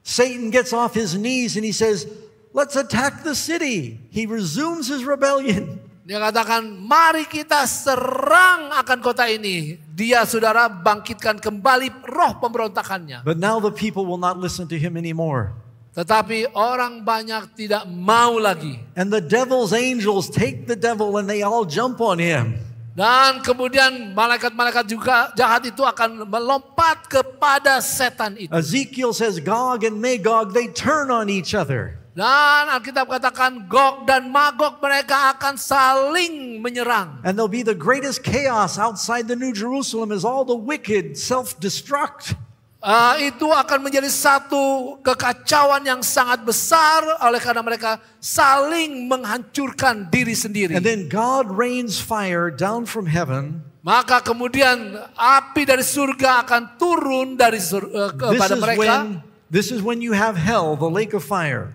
Satan gets off his knees and he says, "Let's attack the city." He resumes his rebellion. Dia katakan, mari kita serang akan kota ini. Dia saudara bangkitkan kembali roh pemberontakannya. But now the people will not listen to him anymore. Tetapi orang banyak tidak mau lagi. And the devil's angels take the devil and they all jump on him. Dan kemudian malaikat-malaikat juga jahat itu akan melompat kepada setan itu. Ezekiel says Gog and Magog they turn on each other. Dan Alkitab katakan Gog dan Magog mereka akan saling menyerang. And there'll be the greatest chaos outside the New Jerusalem as all the wicked self-destruct uh, itu akan menjadi satu kekacauan yang sangat besar oleh karena mereka saling menghancurkan diri sendiri. And then God rains fire down from heaven. Maka kemudian api dari surga akan turun dari surga, uh, eh, kepada this mereka. When, this is when you have hell, the lake of fire.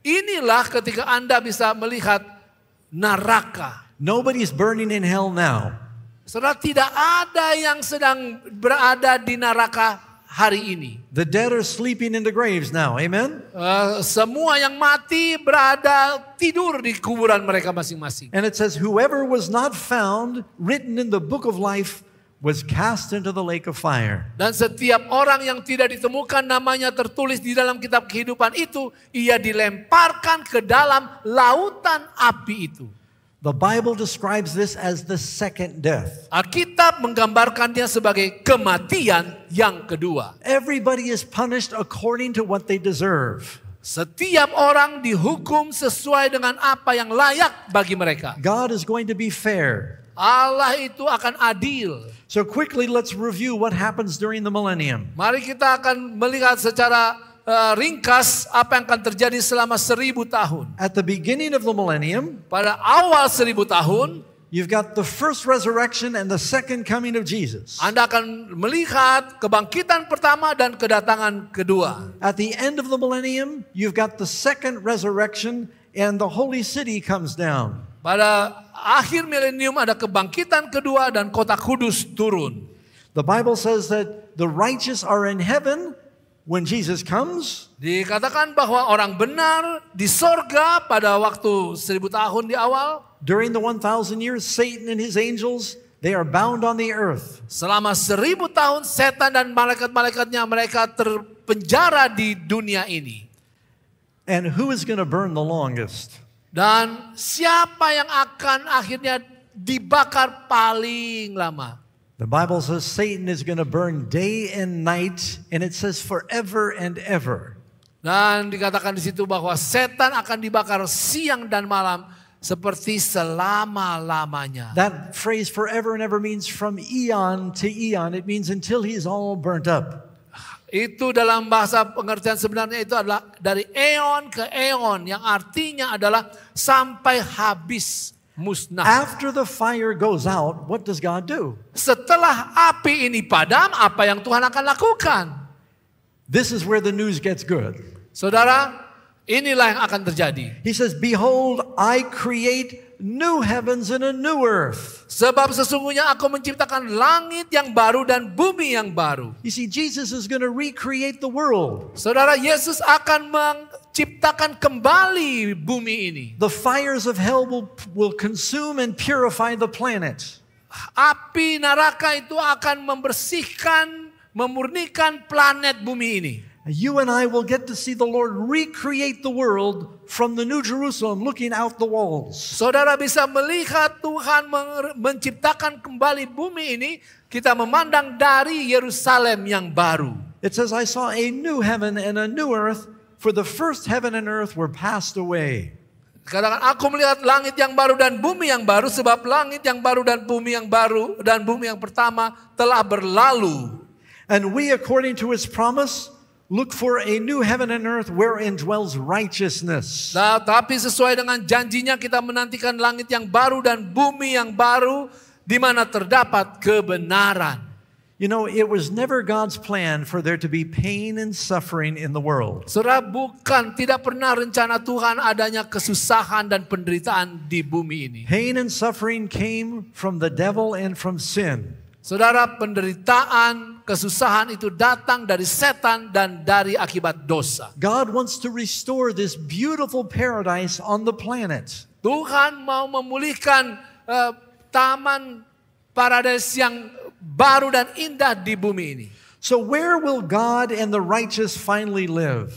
Inilah ketika Anda bisa melihat neraka. Nobody is burning in hell now. Saudara tidak ada yang sedang berada di neraka hari ini. The dead are sleeping in the graves now. Amen. Uh, semua yang mati berada tidur di kuburan mereka masing-masing. And it says whoever was not found written in the book of life was cast into the lake of fire. Dan setiap orang yang tidak ditemukan namanya tertulis di dalam kitab kehidupan itu, ia dilemparkan ke dalam lautan api itu. The Bible describes this as the second death. Alkitab menggambarkannya sebagai kematian yang kedua. Everybody is punished according to what they deserve. Setiap orang dihukum sesuai dengan apa yang layak bagi mereka. God is going to be fair. Allah itu akan adil. So quickly let's review what happens during the millennium. Mari kita akan melihat secara uh, ringkas apa yang akan terjadi selama seribu tahun. At the beginning of the millennium, pada awal seribu tahun, You've got the first resurrection and the second coming of Jesus. Anda akan melihat kebangkitan pertama dan kedatangan kedua. At the end of the millennium, you've got the second resurrection and the holy city comes down. Pada akhir milenium ada kebangkitan kedua dan kota kudus turun. The Bible says that the righteous are in heaven When Jesus comes, dikatakan bahwa orang benar di sorga pada waktu seribu tahun di awal. During the 1,000 years, Satan and his angels, they are bound on the earth. Selama seribu tahun, setan dan malaikat-malaikatnya mereka terpenjara di dunia ini. And who is going to burn the longest? Dan siapa yang akan akhirnya dibakar paling lama? The Bible says Satan is going to burn day and night, and it says forever and ever. Dan dikatakan di situ bahwa setan akan dibakar siang dan malam seperti selama-lamanya. That phrase forever and ever means from eon to eon. It means until he's all burnt up. Itu dalam bahasa pengertian sebenarnya itu adalah dari eon ke eon yang artinya adalah sampai habis musnah. After the fire goes out, what does God do? Setelah api ini padam, apa yang Tuhan akan lakukan? This is where the news gets good. Saudara, inilah yang akan terjadi. He says, "Behold, I create new heavens and a new earth. Sebab sesungguhnya aku menciptakan langit yang baru dan bumi yang baru. You see, Jesus is going to recreate the world. Saudara, Yesus akan ciptakan kembali bumi ini. The fires of hell will, will consume and purify the planet. Api neraka itu akan membersihkan, memurnikan planet bumi ini. You and I will get to see the Lord recreate the world from the New Jerusalem looking out the walls. Saudara bisa melihat Tuhan menciptakan kembali bumi ini, kita memandang dari Yerusalem yang baru. It says I saw a new heaven and a new earth for the first heaven and earth were passed away. Katakan aku melihat langit yang baru dan bumi yang baru sebab langit yang baru dan bumi yang baru dan bumi yang pertama telah berlalu. And we according to his promise look for a new heaven and earth wherein dwells righteousness. Nah, tapi sesuai dengan janjinya kita menantikan langit yang baru dan bumi yang baru di mana terdapat kebenaran. You know, it was never God's plan for there to be pain and suffering in the world. Saudara, bukan tidak pernah rencana Tuhan adanya kesusahan dan penderitaan di bumi ini. Pain and suffering came from the devil and from sin. Saudara, penderitaan, kesusahan itu datang dari setan dan dari akibat dosa. God wants to restore this beautiful paradise on the planet. Tuhan mau memulihkan uh, taman paradis yang baru dan indah di bumi ini. So where will God and the righteous finally live?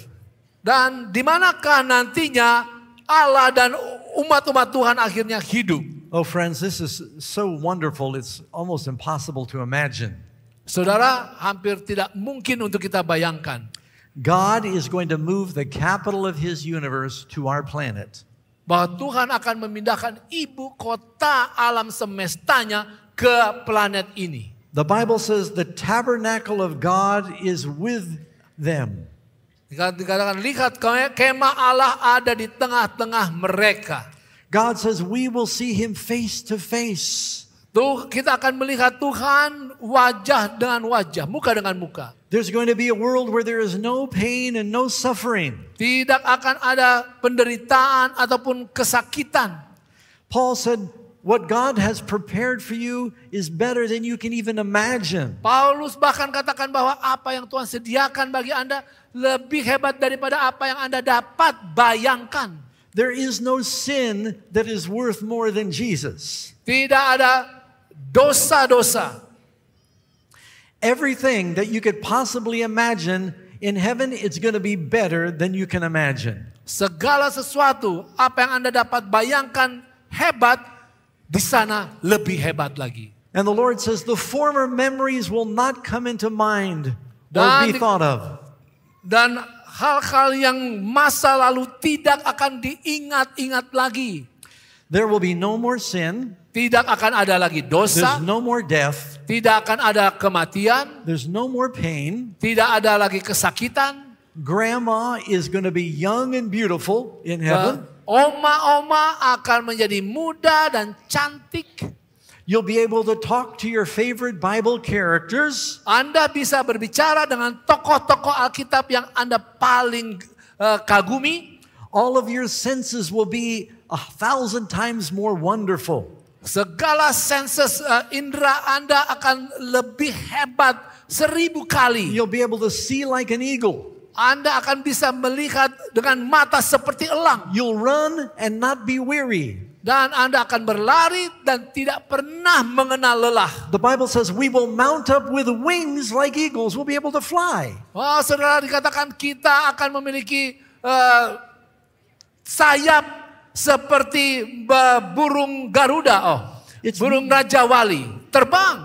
Dan di manakah nantinya Allah dan umat-umat Tuhan akhirnya hidup? Oh friends, this is so wonderful. It's almost impossible to imagine. Saudara, hampir tidak mungkin untuk kita bayangkan. God is going to move the capital of his universe to our planet. Bahwa Tuhan akan memindahkan ibu kota alam semestanya ke planet ini. The Bible says the tabernacle of God is with them. Dikatakan lihat kemah Allah ada di tengah-tengah mereka. God says we will see him face to face. Tuh, kita akan melihat Tuhan wajah dengan wajah, muka dengan muka. There's going to be a world where there is no pain and no suffering. Tidak akan ada penderitaan ataupun kesakitan. Paul said, what God has prepared for you is better than you can even imagine. Paulus bahkan katakan bahwa apa yang Tuhan sediakan bagi Anda lebih hebat daripada apa yang Anda dapat bayangkan. There is no sin that is worth more than Jesus. Tidak ada dosa-dosa. Everything that you could possibly imagine in heaven it's going to be better than you can imagine. Segala sesuatu apa yang Anda dapat bayangkan hebat Di sana lebih hebat lagi. And the Lord says the former memories will not come into mind dan or be thought of. Dan hal-hal yang masa lalu tidak akan diingat-ingat lagi. There will be no more sin. Tidak akan ada lagi dosa. There's no more death. Tidak akan ada kematian. There's no more pain. Tidak ada lagi kesakitan. Grandma is going to be young and beautiful in heaven. Uh, Oma-oma akan menjadi muda dan cantik. You'll be able to talk to your favorite Bible characters. Anda bisa berbicara dengan tokoh-tokoh Alkitab yang Anda paling uh, kagumi. All of your senses will be a thousand times more wonderful. Segala senses uh, indera Anda akan lebih hebat seribu kali. You'll be able to see like an eagle. Anda akan bisa melihat dengan mata seperti elang. You'll run and not be weary. Dan Anda akan berlari dan tidak pernah mengenal lelah. The Bible says we will mount up with wings like eagles. We'll be able to fly. Oh, saudara dikatakan kita akan memiliki uh, sayap seperti burung Garuda. Oh, It's burung Raja Wali terbang.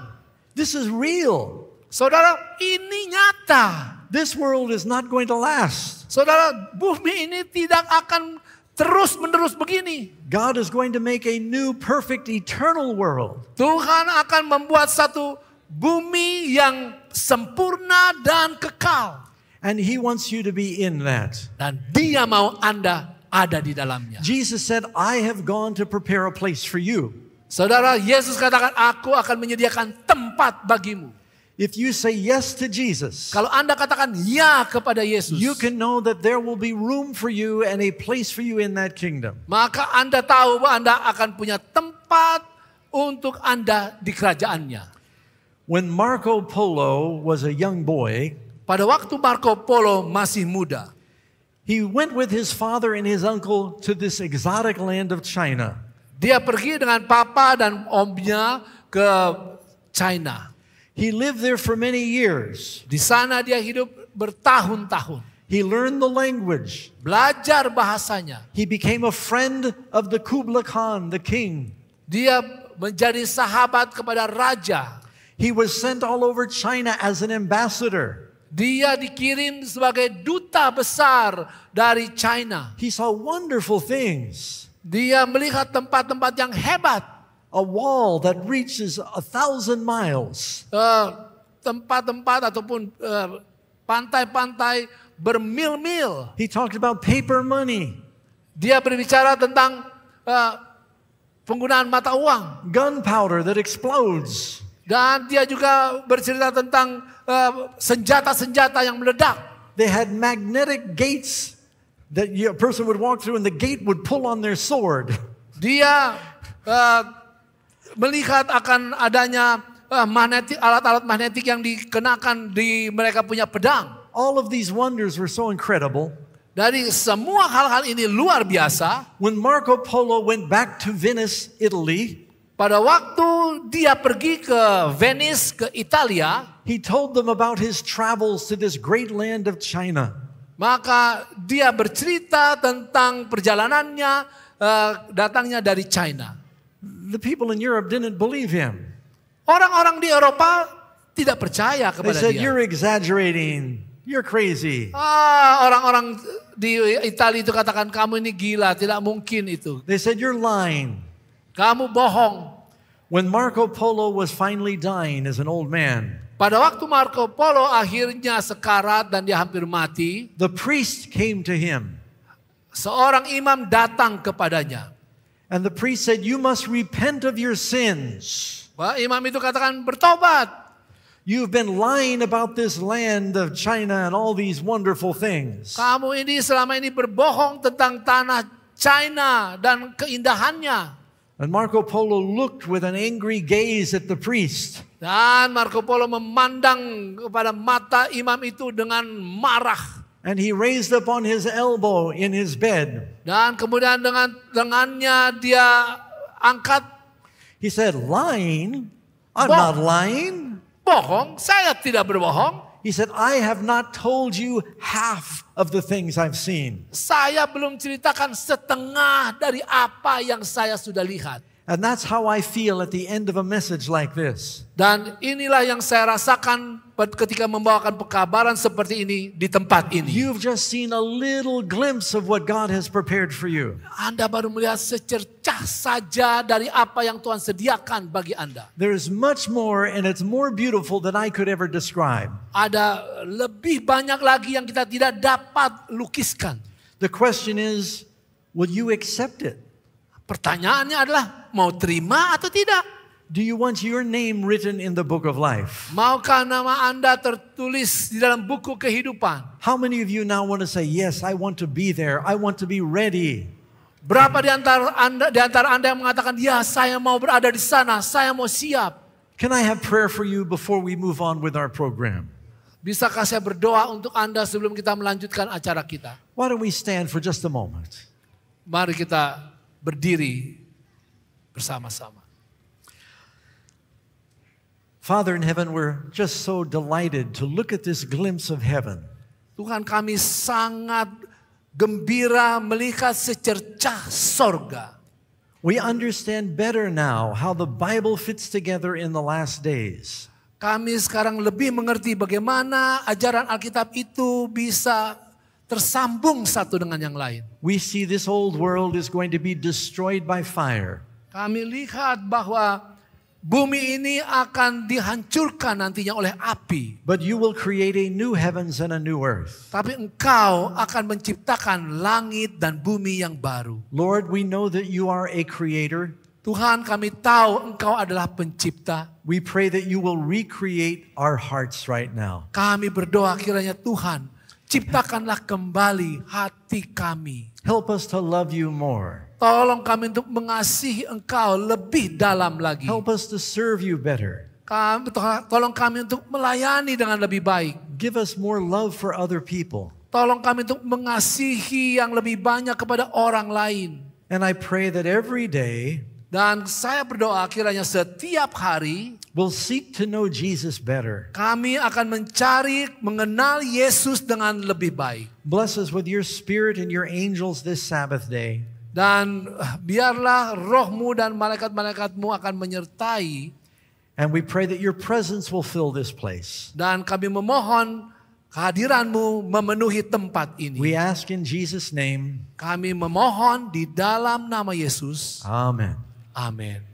This is real. Saudara, ini nyata. This world is not going to last. Saudara, bumi ini tidak akan terus menerus begini. God is going to make a new perfect eternal world. Tuhan akan membuat satu bumi yang sempurna dan kekal. And he wants you to be in that. Dan dia mau Anda ada di dalamnya. Jesus said, I have gone to prepare a place for you. Saudara, Yesus katakan, aku akan menyediakan tempat bagimu. If you say yes to Jesus, kalau Anda katakan ya kepada Yesus, you can know that there will be room for you and a place for you in that kingdom. Maka Anda tahu bahwa Anda akan punya tempat untuk Anda di kerajaannya. When Marco Polo was a young boy, pada waktu Marco Polo masih muda, he went with his father and his uncle to this exotic land of China. Dia pergi dengan papa dan omnya ke China. He lived there for many years. Di sana dia hidup bertahun-tahun. He learned the language. Belajar bahasanya. He became a friend of the Kublai Khan, the king. Dia menjadi sahabat kepada raja. He was sent all over China as an ambassador. Dia dikirim sebagai duta besar dari China. He saw wonderful things. Dia melihat tempat-tempat yang hebat. a wall that reaches a thousand miles. Uh, tempat-tempat ataupun uh, pantai-pantai bermil-mil. He talked about paper money. Dia berbicara tentang uh, penggunaan mata uang. Gunpowder that explodes. Dan dia juga bercerita tentang uh, senjata-senjata yang meledak. They had magnetic gates that a person would walk through and the gate would pull on their sword. Dia uh, melihat akan adanya uh, magnetik alat-alat magnetik yang dikenakan di mereka punya pedang. All of these wonders were so incredible. Dari semua hal-hal ini luar biasa. When Marco Polo went back to Venice, Italy, pada waktu dia pergi ke Venice ke Italia, he told them about his travels to this great land of China. Maka dia bercerita tentang perjalanannya uh, datangnya dari China the people in Europe didn't believe him. Orang-orang di Eropa tidak percaya kepada dia. They said, dia. You're exaggerating. You're crazy. Ah, orang-orang di Italia itu katakan kamu ini gila, tidak mungkin itu. They said you're lying. Kamu bohong. When Marco Polo was finally dying as an old man. Pada waktu Marco Polo akhirnya sekarat dan dia hampir mati, the priest came to him. Seorang imam datang kepadanya. And the priest said, You must repent of your sins. Bah, imam itu katakan bertobat. You've been lying about this land of China and all these wonderful things. Kamu ini selama ini berbohong tentang tanah China dan keindahannya. And Marco Polo looked with an angry gaze at the priest. Dan Marco Polo memandang kepada mata imam itu dengan marah. And he raised up on his elbow in his bed. Dan kemudian dengan dengannya dia angkat. He said, lying. I'm bohong. not lying. Bohong, saya tidak berbohong. He said, I have not told you half of the things I've seen. Saya belum ceritakan setengah dari apa yang saya sudah lihat. And that's how I feel at the end of a message like this. Dan inilah yang saya rasakan ketika membawakan pekabaran seperti ini di tempat ini. You've just seen a little glimpse of what God has prepared for you. Anda baru melihat secercah saja dari apa yang Tuhan sediakan bagi Anda. There is much more and it's more beautiful than I could ever describe. Ada lebih banyak lagi yang kita tidak dapat lukiskan. The question is, will you accept it? Pertanyaannya adalah mau terima atau tidak? Do you want your name written in the book of life? Maukah nama Anda tertulis di dalam buku kehidupan? How many of you now want to say yes, I want to be there. I want to be ready. Berapa di antara Anda di antara Anda yang mengatakan, "Ya, saya mau berada di sana. Saya mau siap." Can I have prayer for you before we move on with our program? Bisakah saya berdoa untuk Anda sebelum kita melanjutkan acara kita? Why don't we stand for just a moment? Mari kita berdiri bersama-sama. Father in heaven, we're just so delighted to look at this glimpse of heaven. Tuhan kami sangat gembira melihat secercah sorga. We understand better now how the Bible fits together in the last days. Kami sekarang lebih mengerti bagaimana ajaran Alkitab itu bisa tersambung satu dengan yang lain. We see this old world is going to be destroyed by fire. Kami lihat bahwa bumi ini akan dihancurkan nantinya oleh api. But you will create a new heavens and a new earth. Tapi engkau akan menciptakan langit dan bumi yang baru. Lord, we know that you are a creator. Tuhan kami tahu engkau adalah pencipta. We pray that you will recreate our hearts right now. Kami berdoa kiranya Tuhan Ciptakanlah kembali hati kami. Help us to love you more. Tolong kami untuk mengasihi Engkau lebih dalam lagi. Help us to serve you better. Kami, tolong kami untuk melayani dengan lebih baik. Give us more love for other people. Tolong kami untuk mengasihi yang lebih banyak kepada orang lain. And I pray that every day dan saya berdoa kiranya setiap hari we'll seek to know Jesus better. Kami akan mencari mengenal Yesus dengan lebih baik. Bless us with your spirit and your angels this Sabbath day. Dan eh, biarlah rohmu dan malaikat-malaikatmu akan menyertai. And we pray that your presence will fill this place. Dan kami memohon kehadiranmu memenuhi tempat ini. We ask in Jesus name. Kami memohon di dalam nama Yesus. Amen. Amen.